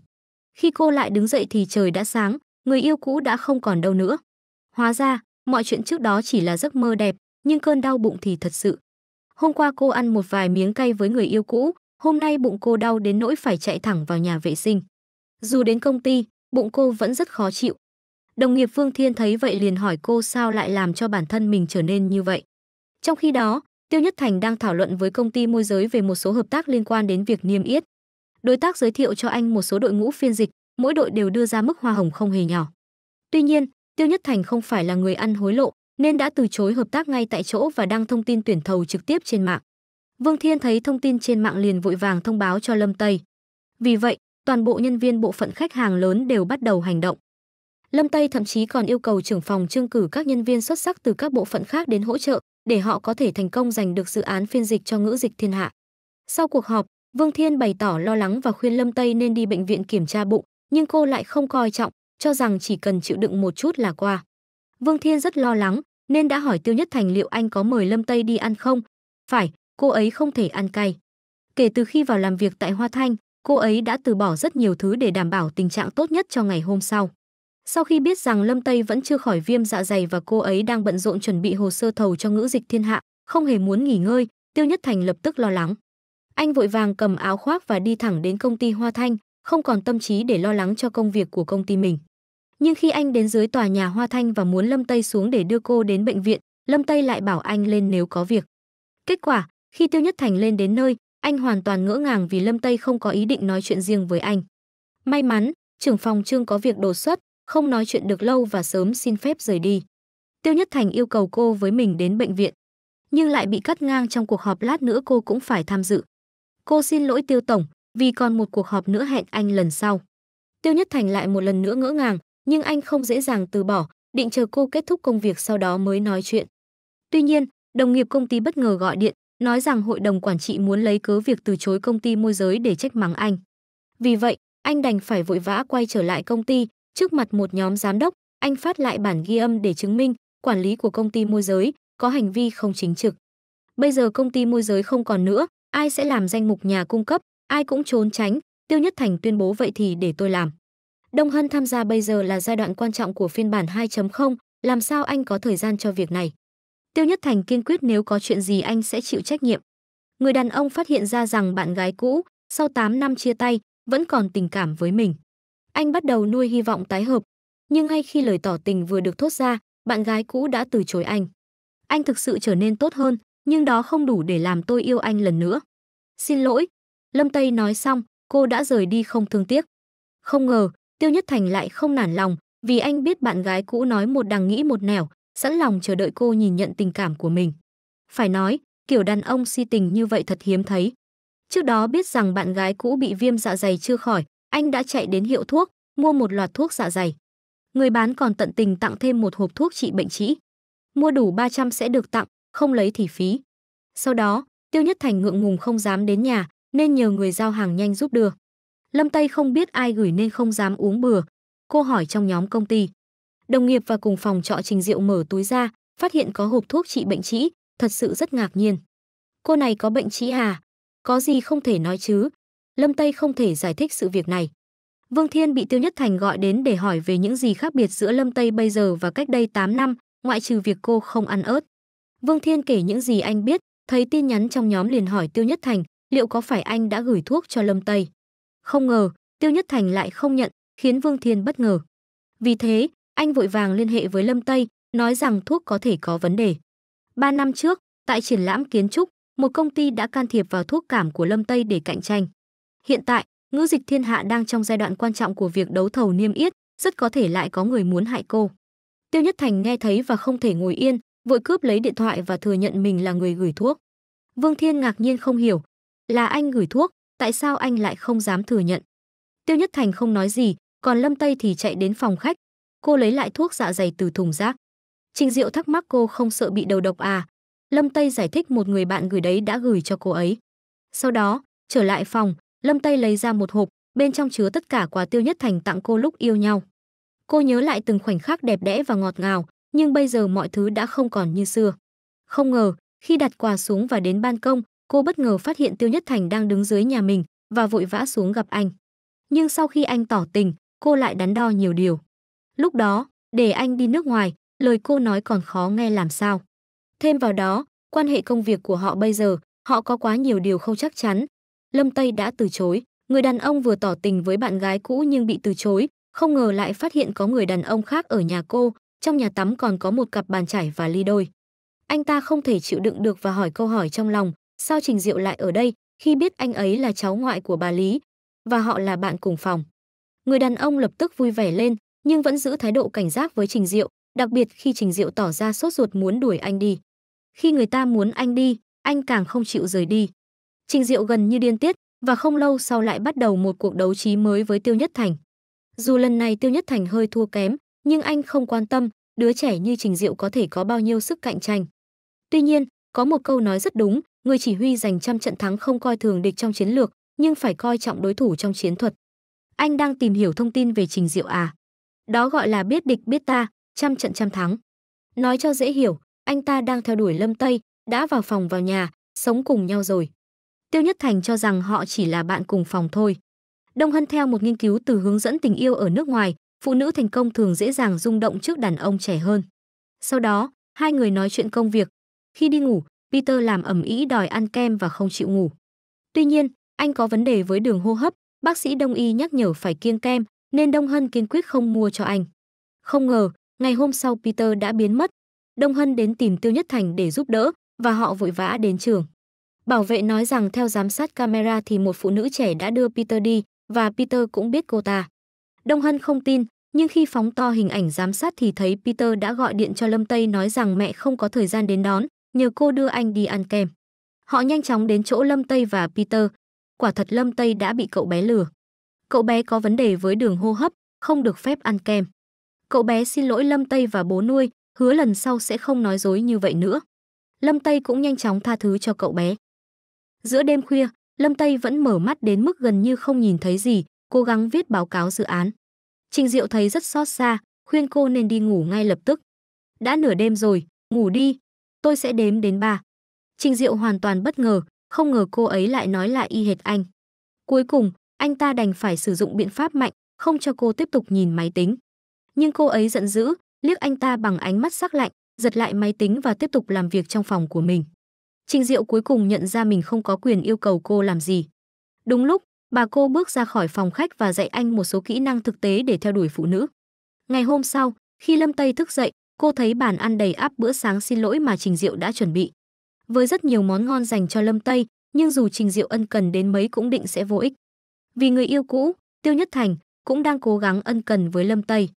Khi cô lại đứng dậy thì trời đã sáng, người yêu cũ đã không còn đâu nữa. Hóa ra, mọi chuyện trước đó chỉ là giấc mơ đẹp, nhưng cơn đau bụng thì thật sự. Hôm qua cô ăn một vài miếng cay với người yêu cũ, hôm nay bụng cô đau đến nỗi phải chạy thẳng vào nhà vệ sinh. Dù đến công ty, bụng cô vẫn rất khó chịu. Đồng nghiệp Vương Thiên thấy vậy liền hỏi cô sao lại làm cho bản thân mình trở nên như vậy. Trong khi đó, Tiêu Nhất Thành đang thảo luận với công ty môi giới về một số hợp tác liên quan đến việc niêm yết. Đối tác giới thiệu cho anh một số đội ngũ phiên dịch, mỗi đội đều đưa ra mức hoa hồng không hề nhỏ. Tuy nhiên, Tiêu Nhất Thành không phải là người ăn hối lộ, nên đã từ chối hợp tác ngay tại chỗ và đăng thông tin tuyển thầu trực tiếp trên mạng. Vương Thiên thấy thông tin trên mạng liền vội vàng thông báo cho Lâm Tây. Vì vậy, toàn bộ nhân viên bộ phận khách hàng lớn đều bắt đầu hành động. Lâm Tây thậm chí còn yêu cầu trưởng phòng trưng cử các nhân viên xuất sắc từ các bộ phận khác đến hỗ trợ để họ có thể thành công giành được dự án phiên dịch cho ngữ dịch thiên hạ. Sau cuộc họp, Vương Thiên bày tỏ lo lắng và khuyên Lâm Tây nên đi bệnh viện kiểm tra bụng, nhưng cô lại không coi trọng, cho rằng chỉ cần chịu đựng một chút là qua. Vương Thiên rất lo lắng, nên đã hỏi Tiêu Nhất Thành liệu anh có mời Lâm Tây đi ăn không? Phải, cô ấy không thể ăn cay. Kể từ khi vào làm việc tại Hoa Thanh, cô ấy đã từ bỏ rất nhiều thứ để đảm bảo tình trạng tốt nhất cho ngày hôm sau. Sau khi biết rằng Lâm Tây vẫn chưa khỏi viêm dạ dày và cô ấy đang bận rộn chuẩn bị hồ sơ thầu cho ngữ dịch thiên hạ, không hề muốn nghỉ ngơi, Tiêu Nhất Thành lập tức lo lắng. Anh vội vàng cầm áo khoác và đi thẳng đến công ty Hoa Thanh, không còn tâm trí để lo lắng cho công việc của công ty mình. Nhưng khi anh đến dưới tòa nhà Hoa Thanh và muốn Lâm Tây xuống để đưa cô đến bệnh viện, Lâm Tây lại bảo anh lên nếu có việc. Kết quả, khi Tiêu Nhất Thành lên đến nơi, anh hoàn toàn ngỡ ngàng vì Lâm Tây không có ý định nói chuyện riêng với anh. May mắn, trưởng phòng Trương có việc đột xuất, không nói chuyện được lâu và sớm xin phép rời đi. Tiêu Nhất Thành yêu cầu cô với mình đến bệnh viện, nhưng lại bị cắt ngang trong cuộc họp lát nữa cô cũng phải tham dự. Cô xin lỗi Tiêu Tổng, vì còn một cuộc họp nữa hẹn anh lần sau. Tiêu Nhất Thành lại một lần nữa ngỡ ngàng, nhưng anh không dễ dàng từ bỏ, định chờ cô kết thúc công việc sau đó mới nói chuyện. Tuy nhiên, đồng nghiệp công ty bất ngờ gọi điện, nói rằng hội đồng quản trị muốn lấy cớ việc từ chối công ty môi giới để trách mắng anh. Vì vậy, anh đành phải vội vã quay trở lại công ty, trước mặt một nhóm giám đốc, anh phát lại bản ghi âm để chứng minh quản lý của công ty môi giới có hành vi không chính trực. Bây giờ công ty môi giới không còn nữa, ai sẽ làm danh mục nhà cung cấp, ai cũng trốn tránh, Tiêu Nhất Thành tuyên bố vậy thì để tôi làm. Đông Hân tham gia bây giờ là giai đoạn quan trọng của phiên bản 2.0, làm sao anh có thời gian cho việc này? Tiêu Nhất Thành kiên quyết nếu có chuyện gì anh sẽ chịu trách nhiệm. Người đàn ông phát hiện ra rằng bạn gái cũ, sau 8 năm chia tay, vẫn còn tình cảm với mình. Anh bắt đầu nuôi hy vọng tái hợp, nhưng ngay khi lời tỏ tình vừa được thốt ra, bạn gái cũ đã từ chối anh. Anh thực sự trở nên tốt hơn, nhưng đó không đủ để làm tôi yêu anh lần nữa. Xin lỗi, Lâm Tây nói xong, cô đã rời đi không thương tiếc. Không ngờ, Tiêu Nhất Thành lại không nản lòng, vì anh biết bạn gái cũ nói một đằng nghĩ một nẻo, sẵn lòng chờ đợi cô nhìn nhận tình cảm của mình. Phải nói, kiểu đàn ông si tình như vậy thật hiếm thấy. Trước đó biết rằng bạn gái cũ bị viêm dạ dày chưa khỏi, anh đã chạy đến hiệu thuốc, mua một loạt thuốc dạ dày. Người bán còn tận tình tặng thêm một hộp thuốc trị bệnh trĩ. Mua đủ 300 sẽ được tặng, không lấy thì phí. Sau đó, Tiêu Nhất Thành ngượng ngùng không dám đến nhà, nên nhờ người giao hàng nhanh giúp đưa. Lâm Tây không biết ai gửi nên không dám uống bừa. Cô hỏi trong nhóm công ty. Đồng nghiệp và cùng phòng trọ Trình Diệu mở túi ra, phát hiện có hộp thuốc trị bệnh trĩ, thật sự rất ngạc nhiên. Cô này có bệnh trĩ à? Có gì không thể nói chứ? Lâm Tây không thể giải thích sự việc này. Vương Thiên bị Tiêu Nhất Thành gọi đến để hỏi về những gì khác biệt giữa Lâm Tây bây giờ và cách đây 8 năm, ngoại trừ việc cô không ăn ớt. Vương Thiên kể những gì anh biết, thấy tin nhắn trong nhóm liền hỏi Tiêu Nhất Thành, liệu có phải anh đã gửi thuốc cho Lâm Tây? Không ngờ, Tiêu Nhất Thành lại không nhận, khiến Vương Thiên bất ngờ. Vì thế, anh vội vàng liên hệ với Lâm Tây, nói rằng thuốc có thể có vấn đề. Ba năm trước, tại triển lãm kiến trúc, một công ty đã can thiệp vào thuốc cảm của Lâm Tây để cạnh tranh. Hiện tại, ngữ dịch thiên hạ đang trong giai đoạn quan trọng của việc đấu thầu niêm yết, rất có thể lại có người muốn hại cô. Tiêu Nhất Thành nghe thấy và không thể ngồi yên, vội cướp lấy điện thoại và thừa nhận mình là người gửi thuốc. Vương Thiên ngạc nhiên không hiểu, là anh gửi thuốc, tại sao anh lại không dám thừa nhận? Tiêu Nhất Thành không nói gì, còn Lâm Tây thì chạy đến phòng khách. Cô lấy lại thuốc dạ dày từ thùng rác. Trình Diệu thắc mắc cô không sợ bị đầu độc à? Lâm Tây giải thích một người bạn gửi đấy đã gửi cho cô ấy. Sau đó, trở lại phòng, Lâm Tây lấy ra một hộp, bên trong chứa tất cả quà Tiêu Nhất Thành tặng cô lúc yêu nhau. Cô nhớ lại từng khoảnh khắc đẹp đẽ và ngọt ngào, nhưng bây giờ mọi thứ đã không còn như xưa. Không ngờ, khi đặt quà xuống và đến ban công, cô bất ngờ phát hiện Tiêu Nhất Thành đang đứng dưới nhà mình và vội vã xuống gặp anh. Nhưng sau khi anh tỏ tình, cô lại đắn đo nhiều điều. Lúc đó, để anh đi nước ngoài, lời cô nói còn khó nghe làm sao. Thêm vào đó, quan hệ công việc của họ bây giờ, họ có quá nhiều điều không chắc chắn. Lâm Tây đã từ chối, người đàn ông vừa tỏ tình với bạn gái cũ nhưng bị từ chối, không ngờ lại phát hiện có người đàn ông khác ở nhà cô, trong nhà tắm còn có một cặp bàn chải và ly đôi. Anh ta không thể chịu đựng được và hỏi câu hỏi trong lòng, sao Trình Diệu lại ở đây khi biết anh ấy là cháu ngoại của bà Lý và họ là bạn cùng phòng. Người đàn ông lập tức vui vẻ lên nhưng vẫn giữ thái độ cảnh giác với Trình Diệu, đặc biệt khi Trình Diệu tỏ ra sốt ruột muốn đuổi anh đi. Khi người ta muốn anh đi, anh càng không chịu rời đi. Trình Diệu gần như điên tiết và không lâu sau lại bắt đầu một cuộc đấu trí mới với Tiêu Nhất Thành. Dù lần này Tiêu Nhất Thành hơi thua kém, nhưng anh không quan tâm, đứa trẻ như Trình Diệu có thể có bao nhiêu sức cạnh tranh. Tuy nhiên, có một câu nói rất đúng, người chỉ huy giành trăm trận thắng không coi thường địch trong chiến lược, nhưng phải coi trọng đối thủ trong chiến thuật. Anh đang tìm hiểu thông tin về Trình Diệu à? Đó gọi là biết địch biết ta, trăm trận trăm thắng. Nói cho dễ hiểu, anh ta đang theo đuổi Lâm Tây, đã vào phòng vào nhà, sống cùng nhau rồi. Tiêu Nhất Thành cho rằng họ chỉ là bạn cùng phòng thôi. Đông Hân theo một nghiên cứu từ hướng dẫn tình yêu ở nước ngoài, phụ nữ thành công thường dễ dàng rung động trước đàn ông trẻ hơn. Sau đó, hai người nói chuyện công việc. Khi đi ngủ, Peter làm ầm ĩ đòi ăn kem và không chịu ngủ. Tuy nhiên, anh có vấn đề với đường hô hấp, bác sĩ đông y nhắc nhở phải kiêng kem, nên Đông Hân kiên quyết không mua cho anh. Không ngờ, ngày hôm sau Peter đã biến mất. Đông Hân đến tìm Tiêu Nhất Thành để giúp đỡ và họ vội vã đến trường. Bảo vệ nói rằng theo giám sát camera thì một phụ nữ trẻ đã đưa Peter đi và Peter cũng biết cô ta. Đông Hân không tin, nhưng khi phóng to hình ảnh giám sát thì thấy Peter đã gọi điện cho Lâm Tây nói rằng mẹ không có thời gian đến đón nhờ cô đưa anh đi ăn kem. Họ nhanh chóng đến chỗ Lâm Tây và Peter. Quả thật Lâm Tây đã bị cậu bé lừa. Cậu bé có vấn đề với đường hô hấp, không được phép ăn kem. Cậu bé xin lỗi Lâm Tây và bố nuôi, hứa lần sau sẽ không nói dối như vậy nữa. Lâm Tây cũng nhanh chóng tha thứ cho cậu bé. Giữa đêm khuya, Lâm Tây vẫn mở mắt đến mức gần như không nhìn thấy gì, cố gắng viết báo cáo dự án. Trình Diệu thấy rất xót xa, khuyên cô nên đi ngủ ngay lập tức. Đã nửa đêm rồi, ngủ đi, tôi sẽ đếm đến ba. Trình Diệu hoàn toàn bất ngờ, không ngờ cô ấy lại nói lại y hệt anh. Cuối cùng, anh ta đành phải sử dụng biện pháp mạnh, không cho cô tiếp tục nhìn máy tính. Nhưng cô ấy giận dữ, liếc anh ta bằng ánh mắt sắc lạnh, giật lại máy tính và tiếp tục làm việc trong phòng của mình. Trình Diệu cuối cùng nhận ra mình không có quyền yêu cầu cô làm gì. Đúng lúc, bà cô bước ra khỏi phòng khách và dạy anh một số kỹ năng thực tế để theo đuổi phụ nữ. Ngày hôm sau, khi Lâm Tây thức dậy, Cô thấy bàn ăn đầy áp bữa sáng xin lỗi mà Trình Diệu đã chuẩn bị. Với rất nhiều món ngon dành cho Lâm Tây, nhưng dù Trình Diệu ân cần đến mấy cũng định sẽ vô ích. Vì người yêu cũ, Tiêu Nhất Thành, cũng đang cố gắng ân cần với Lâm Tây.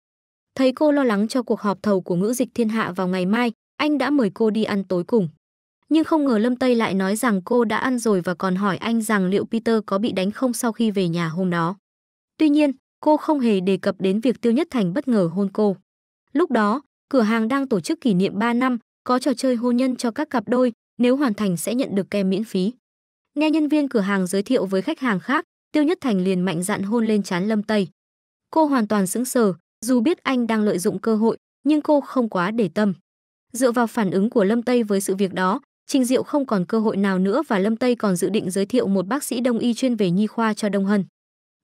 Thấy cô lo lắng cho cuộc họp thầu của ngữ dịch thiên hạ vào ngày mai, anh đã mời cô đi ăn tối cùng. Nhưng không ngờ Lâm Tây lại nói rằng cô đã ăn rồi và còn hỏi anh rằng liệu Peter có bị đánh không sau khi về nhà hôm đó. Tuy nhiên, cô không hề đề cập đến việc Tiêu Nhất Thành bất ngờ hôn cô. Lúc đó, cửa hàng đang tổ chức kỷ niệm 3 năm, có trò chơi hôn nhân cho các cặp đôi, nếu hoàn thành sẽ nhận được kem miễn phí. Nghe nhân viên cửa hàng giới thiệu với khách hàng khác, Tiêu Nhất Thành liền mạnh dạn hôn lên trán Lâm Tây. Cô hoàn toàn sững sờ, dù biết anh đang lợi dụng cơ hội, nhưng cô không quá để tâm. Dựa vào phản ứng của Lâm Tây với sự việc đó, Trình Diệu không còn cơ hội nào nữa và Lâm Tây còn dự định giới thiệu một bác sĩ đông y chuyên về nhi khoa cho Đông Hân.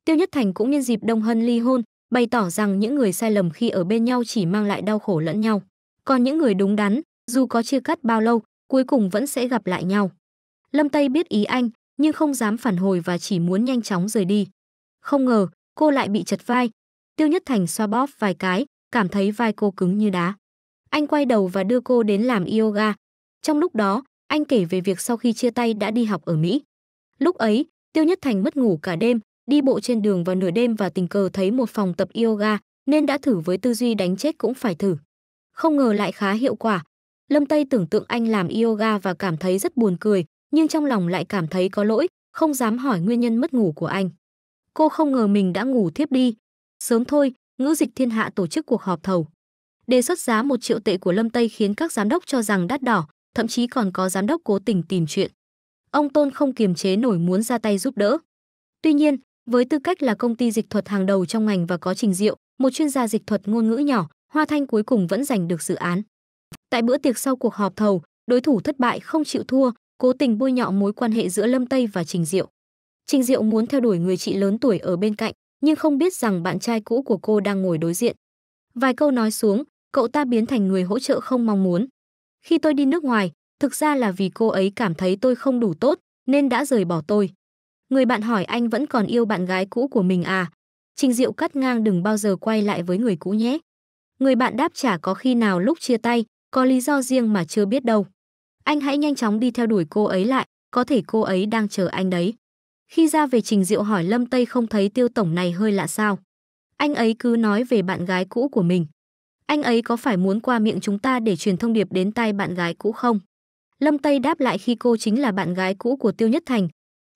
Tiêu Nhất Thành cũng nhân dịp Đông Hân ly hôn, bày tỏ rằng những người sai lầm khi ở bên nhau chỉ mang lại đau khổ lẫn nhau. Còn những người đúng đắn, dù có chia cắt bao lâu, cuối cùng vẫn sẽ gặp lại nhau. Lâm Tây biết ý anh, nhưng không dám phản hồi và chỉ muốn nhanh chóng rời đi. Không ngờ, cô lại bị chật vai. Tiêu Nhất Thành xoa bóp vài cái, cảm thấy vai cô cứng như đá. Anh quay đầu và đưa cô đến làm yoga. Trong lúc đó, anh kể về việc sau khi chia tay đã đi học ở Mỹ. Lúc ấy, Tiêu Nhất Thành mất ngủ cả đêm, đi bộ trên đường vào nửa đêm và tình cờ thấy một phòng tập yoga nên đã thử với tư duy đánh chết cũng phải thử. Không ngờ lại khá hiệu quả. Lâm Tây tưởng tượng anh làm yoga và cảm thấy rất buồn cười, nhưng trong lòng lại cảm thấy có lỗi, không dám hỏi nguyên nhân mất ngủ của anh. Cô không ngờ mình đã ngủ thiếp đi. Sớm thôi, ngữ dịch thiên hạ tổ chức cuộc họp thầu. Đề xuất giá 1 triệu tệ của Lâm Tây khiến các giám đốc cho rằng đắt đỏ, thậm chí còn có giám đốc cố tình tìm chuyện. Ông Tôn không kiềm chế nổi muốn ra tay giúp đỡ. Tuy nhiên, với tư cách là công ty dịch thuật hàng đầu trong ngành và có trình diệu, một chuyên gia dịch thuật ngôn ngữ nhỏ, Hoa Thanh cuối cùng vẫn giành được dự án. Tại bữa tiệc sau cuộc họp thầu, đối thủ thất bại không chịu thua, cố tình bôi nhọ mối quan hệ giữa Lâm Tây và Trình Diệu. Trình Diệu muốn theo đuổi người chị lớn tuổi ở bên cạnh, nhưng không biết rằng bạn trai cũ của cô đang ngồi đối diện. Vài câu nói xuống, cậu ta biến thành người hỗ trợ không mong muốn. Khi tôi đi nước ngoài, thực ra là vì cô ấy cảm thấy tôi không đủ tốt nên đã rời bỏ tôi. Người bạn hỏi anh vẫn còn yêu bạn gái cũ của mình à? Trình Diệu cắt ngang đừng bao giờ quay lại với người cũ nhé. Người bạn đáp trả có khi nào lúc chia tay, có lý do riêng mà chưa biết đâu. Anh hãy nhanh chóng đi theo đuổi cô ấy lại, có thể cô ấy đang chờ anh đấy. Khi ra về Trình Diệu hỏi Lâm Tây không thấy tiêu tổng này hơi lạ sao. Anh ấy cứ nói về bạn gái cũ của mình. Anh ấy có phải muốn qua miệng chúng ta để truyền thông điệp đến tay bạn gái cũ không? Lâm Tây đáp lại khi cô chính là bạn gái cũ của Tiêu Nhất Thành,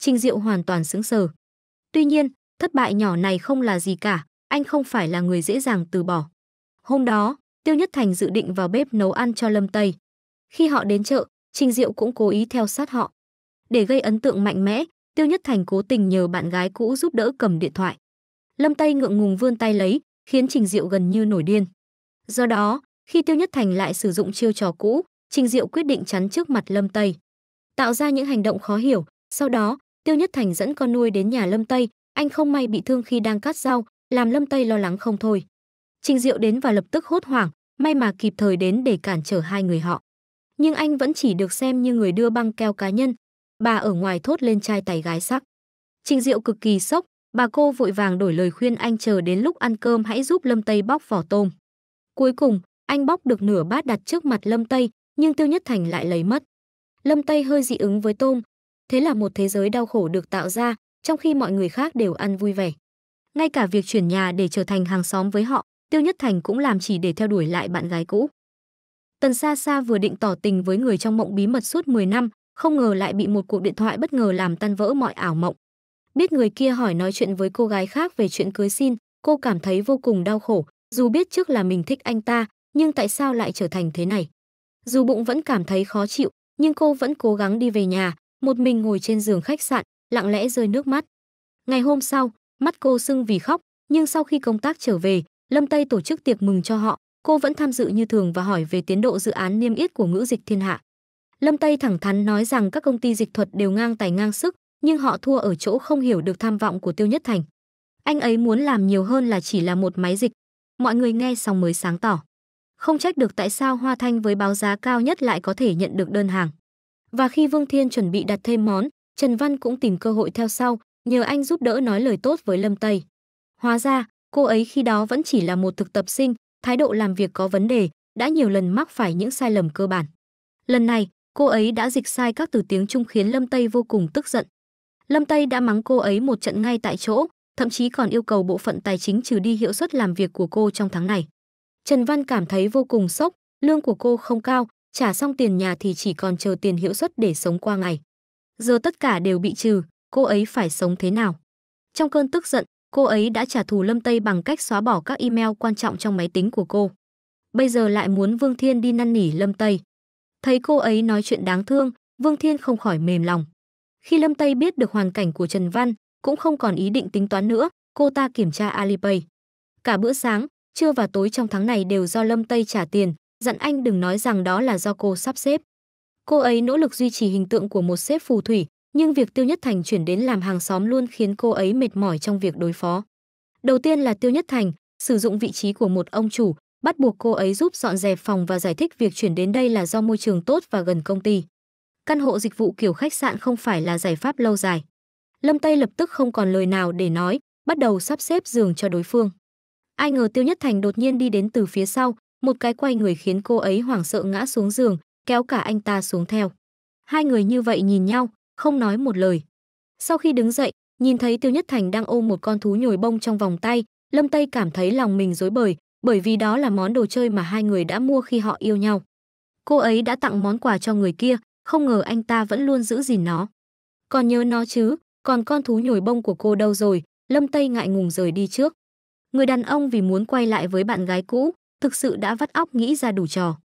Trình Diệu hoàn toàn sững sờ. Tuy nhiên, thất bại nhỏ này không là gì cả, anh không phải là người dễ dàng từ bỏ. Hôm đó, Tiêu Nhất Thành dự định vào bếp nấu ăn cho Lâm Tây. Khi họ đến chợ, Trình Diệu cũng cố ý theo sát họ. Để gây ấn tượng mạnh mẽ, Tiêu Nhất Thành cố tình nhờ bạn gái cũ giúp đỡ cầm điện thoại. Lâm Tây ngượng ngùng vươn tay lấy, khiến Trình Diệu gần như nổi điên. Do đó, khi Tiêu Nhất Thành lại sử dụng chiêu trò cũ, Trình Diệu quyết định chắn trước mặt Lâm Tây, tạo ra những hành động khó hiểu, sau đó Tiêu Nhất Thành dẫn con nuôi đến nhà Lâm Tây, anh không may bị thương khi đang cắt rau, làm Lâm Tây lo lắng không thôi. Trình Diệu đến và lập tức hốt hoảng, may mà kịp thời đến để cản trở hai người họ. Nhưng anh vẫn chỉ được xem như người đưa băng keo cá nhân, bà ở ngoài thốt lên trai tày gái sắc. Trình Diệu cực kỳ sốc, bà cô vội vàng đổi lời khuyên anh chờ đến lúc ăn cơm hãy giúp Lâm Tây bóc vỏ tôm. Cuối cùng, anh bóc được nửa bát đặt trước mặt Lâm Tây, nhưng Tiêu Nhất Thành lại lấy mất. Lâm Tây hơi dị ứng với tôm, thế là một thế giới đau khổ được tạo ra, trong khi mọi người khác đều ăn vui vẻ. Ngay cả việc chuyển nhà để trở thành hàng xóm với họ, Tiêu Nhất Thành cũng làm chỉ để theo đuổi lại bạn gái cũ. Tần Sa Sa vừa định tỏ tình với người trong mộng bí mật suốt 10 năm, không ngờ lại bị một cuộc điện thoại bất ngờ làm tan vỡ mọi ảo mộng. Biết người kia hỏi nói chuyện với cô gái khác về chuyện cưới xin, cô cảm thấy vô cùng đau khổ, dù biết trước là mình thích anh ta, nhưng tại sao lại trở thành thế này? Dù bụng vẫn cảm thấy khó chịu, nhưng cô vẫn cố gắng đi về nhà, một mình ngồi trên giường khách sạn, lặng lẽ rơi nước mắt. Ngày hôm sau, mắt cô sưng vì khóc, nhưng sau khi công tác trở về, Lâm Tây tổ chức tiệc mừng cho họ, cô vẫn tham dự như thường và hỏi về tiến độ dự án niêm yết của ngữ dịch thiên hạ. Lâm Tây thẳng thắn nói rằng các công ty dịch thuật đều ngang tài ngang sức, nhưng họ thua ở chỗ không hiểu được tham vọng của Tiêu Nhất Thành. Anh ấy muốn làm nhiều hơn là chỉ là một máy dịch. Mọi người nghe xong mới sáng tỏ. Không trách được tại sao Hoa Thanh với báo giá cao nhất lại có thể nhận được đơn hàng. Và khi Vương Thiên chuẩn bị đặt thêm món, Trần Văn cũng tìm cơ hội theo sau, nhờ anh giúp đỡ nói lời tốt với Lâm Tây. Hóa ra, cô ấy khi đó vẫn chỉ là một thực tập sinh, thái độ làm việc có vấn đề, đã nhiều lần mắc phải những sai lầm cơ bản. Lần này, cô ấy đã dịch sai các từ tiếng Trung khiến Lâm Tây vô cùng tức giận. Lâm Tây đã mắng cô ấy một trận ngay tại chỗ, thậm chí còn yêu cầu bộ phận tài chính trừ đi hiệu suất làm việc của cô trong tháng này. Trần Văn cảm thấy vô cùng sốc, lương của cô không cao, trả xong tiền nhà thì chỉ còn chờ tiền hiệu suất để sống qua ngày. Giờ tất cả đều bị trừ, cô ấy phải sống thế nào? Trong cơn tức giận, cô ấy đã trả thù Lâm Tây bằng cách xóa bỏ các email quan trọng trong máy tính của cô. Bây giờ lại muốn Vương Thiên đi năn nỉ Lâm Tây. Thấy cô ấy nói chuyện đáng thương, Vương Thiên không khỏi mềm lòng. Khi Lâm Tây biết được hoàn cảnh của Trần Văn, cũng không còn ý định tính toán nữa, cô ta kiểm tra Alipay. Cả bữa sáng, trưa và tối trong tháng này đều do Lâm Tây trả tiền, dặn anh đừng nói rằng đó là do cô sắp xếp. Cô ấy nỗ lực duy trì hình tượng của một sếp phù thủy, nhưng việc Tiêu Nhất Thành chuyển đến làm hàng xóm luôn khiến cô ấy mệt mỏi trong việc đối phó. Đầu tiên là Tiêu Nhất Thành sử dụng vị trí của một ông chủ, bắt buộc cô ấy giúp dọn dẹp phòng và giải thích việc chuyển đến đây là do môi trường tốt và gần công ty. Căn hộ dịch vụ kiểu khách sạn không phải là giải pháp lâu dài. Lâm Tây lập tức không còn lời nào để nói, bắt đầu sắp xếp giường cho đối phương. Ai ngờ Tiêu Nhất Thành đột nhiên đi đến từ phía sau, một cái quay người khiến cô ấy hoảng sợ ngã xuống giường, kéo cả anh ta xuống theo. Hai người như vậy nhìn nhau, không nói một lời. Sau khi đứng dậy, nhìn thấy Tiêu Nhất Thành đang ôm một con thú nhồi bông trong vòng tay, Lâm Tây cảm thấy lòng mình rối bời, bởi vì đó là món đồ chơi mà hai người đã mua khi họ yêu nhau. Cô ấy đã tặng món quà cho người kia, không ngờ anh ta vẫn luôn giữ gìn nó. Còn nhớ nó chứ, còn con thú nhồi bông của cô đâu rồi, Lâm Tây ngại ngùng rời đi trước. Người đàn ông vì muốn quay lại với bạn gái cũ, thực sự đã vắt óc nghĩ ra đủ trò.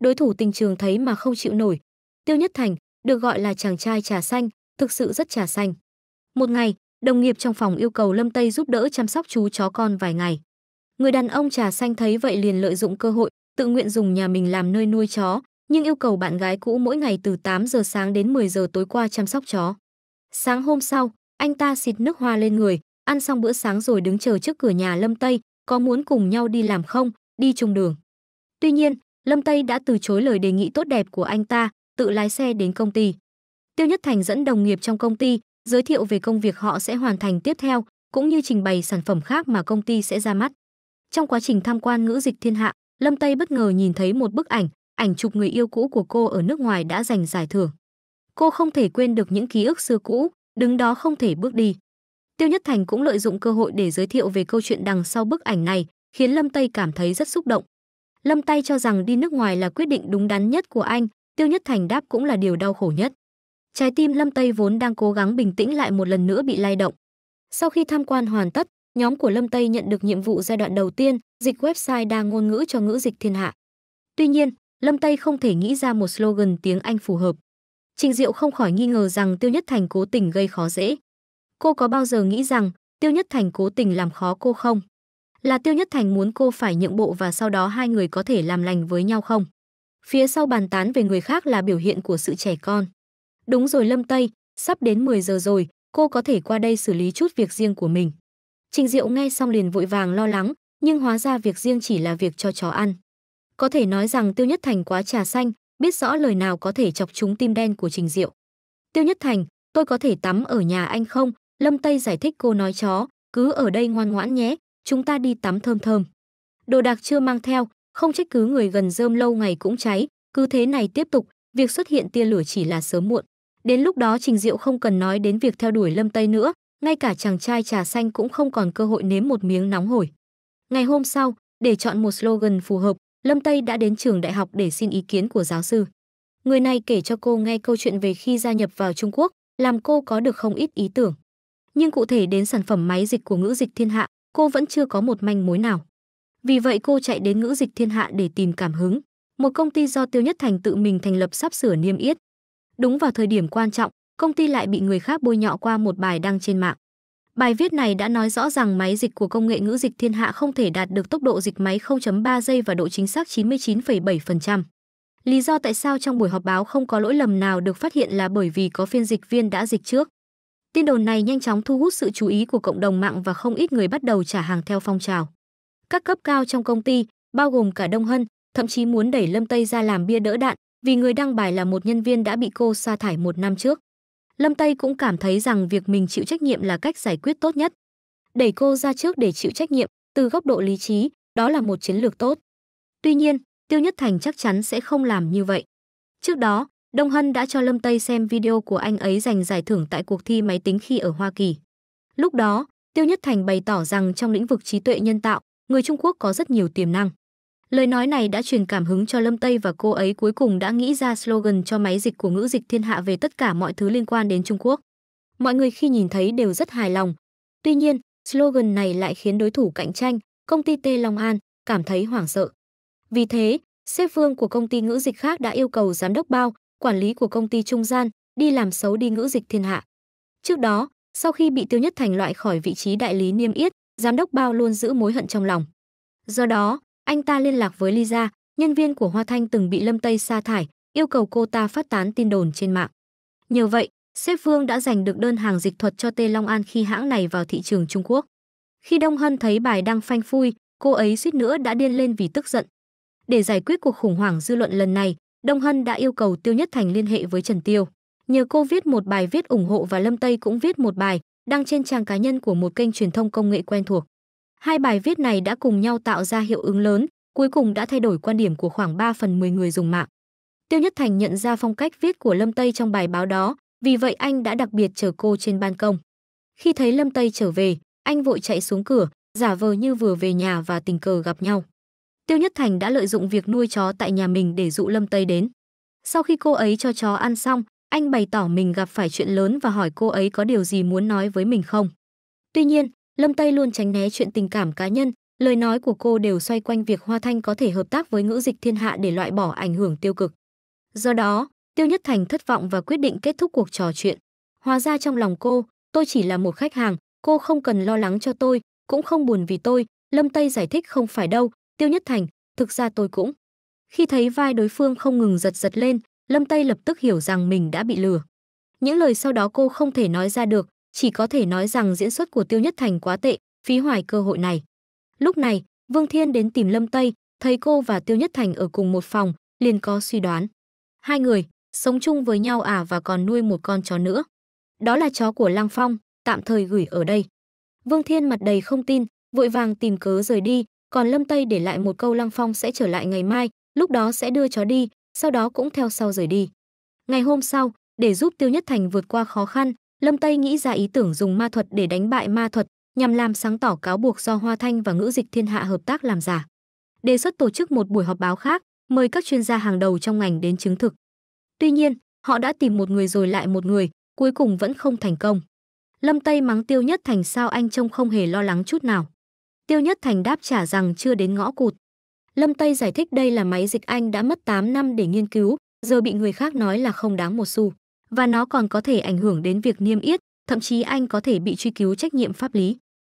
Đối thủ tình trường thấy mà không chịu nổi. Tiêu Nhất Thành, được gọi là chàng trai trà xanh, thực sự rất trà xanh. Một ngày, đồng nghiệp trong phòng yêu cầu Lâm Tây giúp đỡ chăm sóc chú chó con vài ngày. Người đàn ông trà xanh thấy vậy liền lợi dụng cơ hội, tự nguyện dùng nhà mình làm nơi nuôi chó, nhưng yêu cầu bạn gái cũ mỗi ngày từ 8 giờ sáng đến 10 giờ tối qua chăm sóc chó. Sáng hôm sau, anh ta xịt nước hoa lên người, ăn xong bữa sáng rồi đứng chờ trước cửa nhà Lâm Tây, có muốn cùng nhau đi làm không, đi chung đường. Tuy nhiên, Lâm Tây đã từ chối lời đề nghị tốt đẹp của anh ta, tự lái xe đến công ty. Tiêu Nhất Thành dẫn đồng nghiệp trong công ty, giới thiệu về công việc họ sẽ hoàn thành tiếp theo, cũng như trình bày sản phẩm khác mà công ty sẽ ra mắt. Trong quá trình tham quan ngữ dịch thiên hạ, Lâm Tây bất ngờ nhìn thấy một bức ảnh, ảnh chụp người yêu cũ của cô ở nước ngoài đã giành giải thưởng. Cô không thể quên được những ký ức xưa cũ, đứng đó không thể bước đi. Tiêu Nhất Thành cũng lợi dụng cơ hội để giới thiệu về câu chuyện đằng sau bức ảnh này, khiến Lâm Tây cảm thấy rất xúc động. Lâm Tây cho rằng đi nước ngoài là quyết định đúng đắn nhất của anh, Tiêu Nhất Thành đáp cũng là điều đau khổ nhất. Trái tim Lâm Tây vốn đang cố gắng bình tĩnh lại một lần nữa bị lay động. Sau khi tham quan hoàn tất, nhóm của Lâm Tây nhận được nhiệm vụ giai đoạn đầu tiên, dịch website đa ngôn ngữ cho ngữ dịch thiên hạ. Tuy nhiên, Lâm Tây không thể nghĩ ra một slogan tiếng Anh phù hợp. Trình Diệu không khỏi nghi ngờ rằng Tiêu Nhất Thành cố tình gây khó dễ. Cô có bao giờ nghĩ rằng Tiêu Nhất Thành cố tình làm khó cô không? Là Tiêu Nhất Thành muốn cô phải nhượng bộ và sau đó hai người có thể làm lành với nhau không? Phía sau bàn tán về người khác là biểu hiện của sự trẻ con. Đúng rồi Lâm Tây, sắp đến 10 giờ rồi, cô có thể qua đây xử lý chút việc riêng của mình. Trình Diệu nghe xong liền vội vàng lo lắng, nhưng hóa ra việc riêng chỉ là việc cho chó ăn. Có thể nói rằng Tiêu Nhất Thành quá trà xanh, biết rõ lời nào có thể chọc trúng tim đen của Trình Diệu. Tiêu Nhất Thành, tôi có thể tắm ở nhà anh không? Lâm Tây giải thích cô nói chó, cứ ở đây ngoan ngoãn nhé, chúng ta đi tắm thơm thơm. Đồ đạc chưa mang theo, không trách cứ người gần rơm lâu ngày cũng cháy, cứ thế này tiếp tục, việc xuất hiện tia lửa chỉ là sớm muộn. Đến lúc đó Trình Diệu không cần nói đến việc theo đuổi Lâm Tây nữa, ngay cả chàng trai trà xanh cũng không còn cơ hội nếm một miếng nóng hổi. Ngày hôm sau, để chọn một slogan phù hợp, Lâm Tây đã đến trường đại học để xin ý kiến của giáo sư. Người này kể cho cô nghe câu chuyện về khi gia nhập vào Trung Quốc, làm cô có được không ít ý tưởng. Nhưng cụ thể đến sản phẩm máy dịch của ngữ dịch thiên hạ, cô vẫn chưa có một manh mối nào. Vì vậy cô chạy đến ngữ dịch thiên hạ để tìm cảm hứng, một công ty do Tiêu Nhất Thành tự mình thành lập sắp sửa niêm yết. Đúng vào thời điểm quan trọng, công ty lại bị người khác bôi nhọ qua một bài đăng trên mạng. Bài viết này đã nói rõ rằng máy dịch của công nghệ ngữ dịch thiên hạ không thể đạt được tốc độ dịch máy 0.3 giây và độ chính xác 99,7%. Lý do tại sao trong buổi họp báo không có lỗi lầm nào được phát hiện là bởi vì có phiên dịch viên đã dịch trước. Tin đồn này nhanh chóng thu hút sự chú ý của cộng đồng mạng và không ít người bắt đầu trả hàng theo phong trào. Các cấp cao trong công ty, bao gồm cả Đông Hân, thậm chí muốn đẩy Lâm Tây ra làm bia đỡ đạn vì người đăng bài là một nhân viên đã bị cô sa thải một năm trước. Lâm Tây cũng cảm thấy rằng việc mình chịu trách nhiệm là cách giải quyết tốt nhất. Đẩy cô ra trước để chịu trách nhiệm, từ góc độ lý trí, đó là một chiến lược tốt. Tuy nhiên, Tiêu Nhất Thành chắc chắn sẽ không làm như vậy. Trước đó, Đông Hân đã cho Lâm Tây xem video của anh ấy giành giải thưởng tại cuộc thi máy tính khi ở Hoa Kỳ. Lúc đó, Tiêu Nhất Thành bày tỏ rằng trong lĩnh vực trí tuệ nhân tạo, người Trung Quốc có rất nhiều tiềm năng. Lời nói này đã truyền cảm hứng cho Lâm Tây và cô ấy cuối cùng đã nghĩ ra slogan cho máy dịch của ngữ dịch thiên hạ về tất cả mọi thứ liên quan đến Trung Quốc. Mọi người khi nhìn thấy đều rất hài lòng. Tuy nhiên, slogan này lại khiến đối thủ cạnh tranh, công ty T Long An, cảm thấy hoảng sợ. Vì thế, sếp phương của công ty ngữ dịch khác đã yêu cầu giám đốc Bao, quản lý của công ty trung gian, đi làm xấu đi ngữ dịch thiên hạ. Trước đó, sau khi bị Tiêu Nhất Thành loại khỏi vị trí đại lý niêm yết, giám đốc Bao luôn giữ mối hận trong lòng. Do đó, anh ta liên lạc với Lisa, nhân viên của Hoa Thanh từng bị Lâm Tây sa thải, yêu cầu cô ta phát tán tin đồn trên mạng. Nhờ vậy, sếp Vương đã giành được đơn hàng dịch thuật cho Tê Long An khi hãng này vào thị trường Trung Quốc. Khi Đông Hân thấy bài đăng phanh phui, cô ấy suýt nữa đã điên lên vì tức giận. Để giải quyết cuộc khủng hoảng dư luận lần này, Đông Hân đã yêu cầu Tiêu Nhất Thành liên hệ với Trần Tiêu. Nhờ cô viết một bài viết ủng hộ và Lâm Tây cũng viết một bài, đăng trên trang cá nhân của một kênh truyền thông công nghệ quen thuộc. Hai bài viết này đã cùng nhau tạo ra hiệu ứng lớn, cuối cùng đã thay đổi quan điểm của khoảng 3 phần 10 người dùng mạng. Tiêu Nhất Thành nhận ra phong cách viết của Lâm Tây trong bài báo đó, vì vậy anh đã đặc biệt chờ cô trên ban công. Khi thấy Lâm Tây trở về, anh vội chạy xuống cửa, giả vờ như vừa về nhà và tình cờ gặp nhau. Tiêu Nhất Thành đã lợi dụng việc nuôi chó tại nhà mình để dụ Lâm Tây đến. Sau khi cô ấy cho chó ăn xong, anh bày tỏ mình gặp phải chuyện lớn và hỏi cô ấy có điều gì muốn nói với mình không. Tuy nhiên, Lâm Tây luôn tránh né chuyện tình cảm cá nhân, lời nói của cô đều xoay quanh việc Hoa Thanh có thể hợp tác với ngữ dịch thiên hạ để loại bỏ ảnh hưởng tiêu cực. Do đó, Tiêu Nhất Thành thất vọng và quyết định kết thúc cuộc trò chuyện. Hóa ra trong lòng cô, tôi chỉ là một khách hàng, cô không cần lo lắng cho tôi, cũng không buồn vì tôi, Lâm Tây giải thích không phải đâu, Tiêu Nhất Thành, thực ra tôi cũng. Khi thấy vai đối phương không ngừng giật giật lên, Lâm Tây lập tức hiểu rằng mình đã bị lừa. Những lời sau đó cô không thể nói ra được, chỉ có thể nói rằng diễn xuất của Tiêu Nhất Thành quá tệ, phí hoài cơ hội này. Lúc này, Vương Thiên đến tìm Lâm Tây, thấy cô và Tiêu Nhất Thành ở cùng một phòng, liền có suy đoán. Hai người, sống chung với nhau à và còn nuôi một con chó nữa. Đó là chó của Lang Phong, tạm thời gửi ở đây. Vương Thiên mặt đầy không tin, vội vàng tìm cớ rời đi, còn Lâm Tây để lại một câu Lăng Phong sẽ trở lại ngày mai, lúc đó sẽ đưa chó đi, sau đó cũng theo sau rời đi. Ngày hôm sau, để giúp Tiêu Nhất Thành vượt qua khó khăn, Lâm Tây nghĩ ra ý tưởng dùng ma thuật để đánh bại ma thuật, nhằm làm sáng tỏ cáo buộc do Hoa Thanh và Ngữ Dịch Thiên Hạ hợp tác làm giả. Đề xuất tổ chức một buổi họp báo khác, mời các chuyên gia hàng đầu trong ngành đến chứng thực. Tuy nhiên, họ đã tìm một người rồi lại một người, cuối cùng vẫn không thành công. Lâm Tây mắng Tiêu Nhất Thành sao anh trông không hề lo lắng chút nào. Tiêu Nhất Thành đáp trả rằng chưa đến ngõ cụt. Lâm Tây giải thích đây là máy dịch Anh đã mất 8 năm để nghiên cứu, giờ bị người khác nói là không đáng một xu. Và nó còn có thể ảnh hưởng đến việc niêm yết, thậm chí anh có thể bị truy cứu trách nhiệm pháp lý.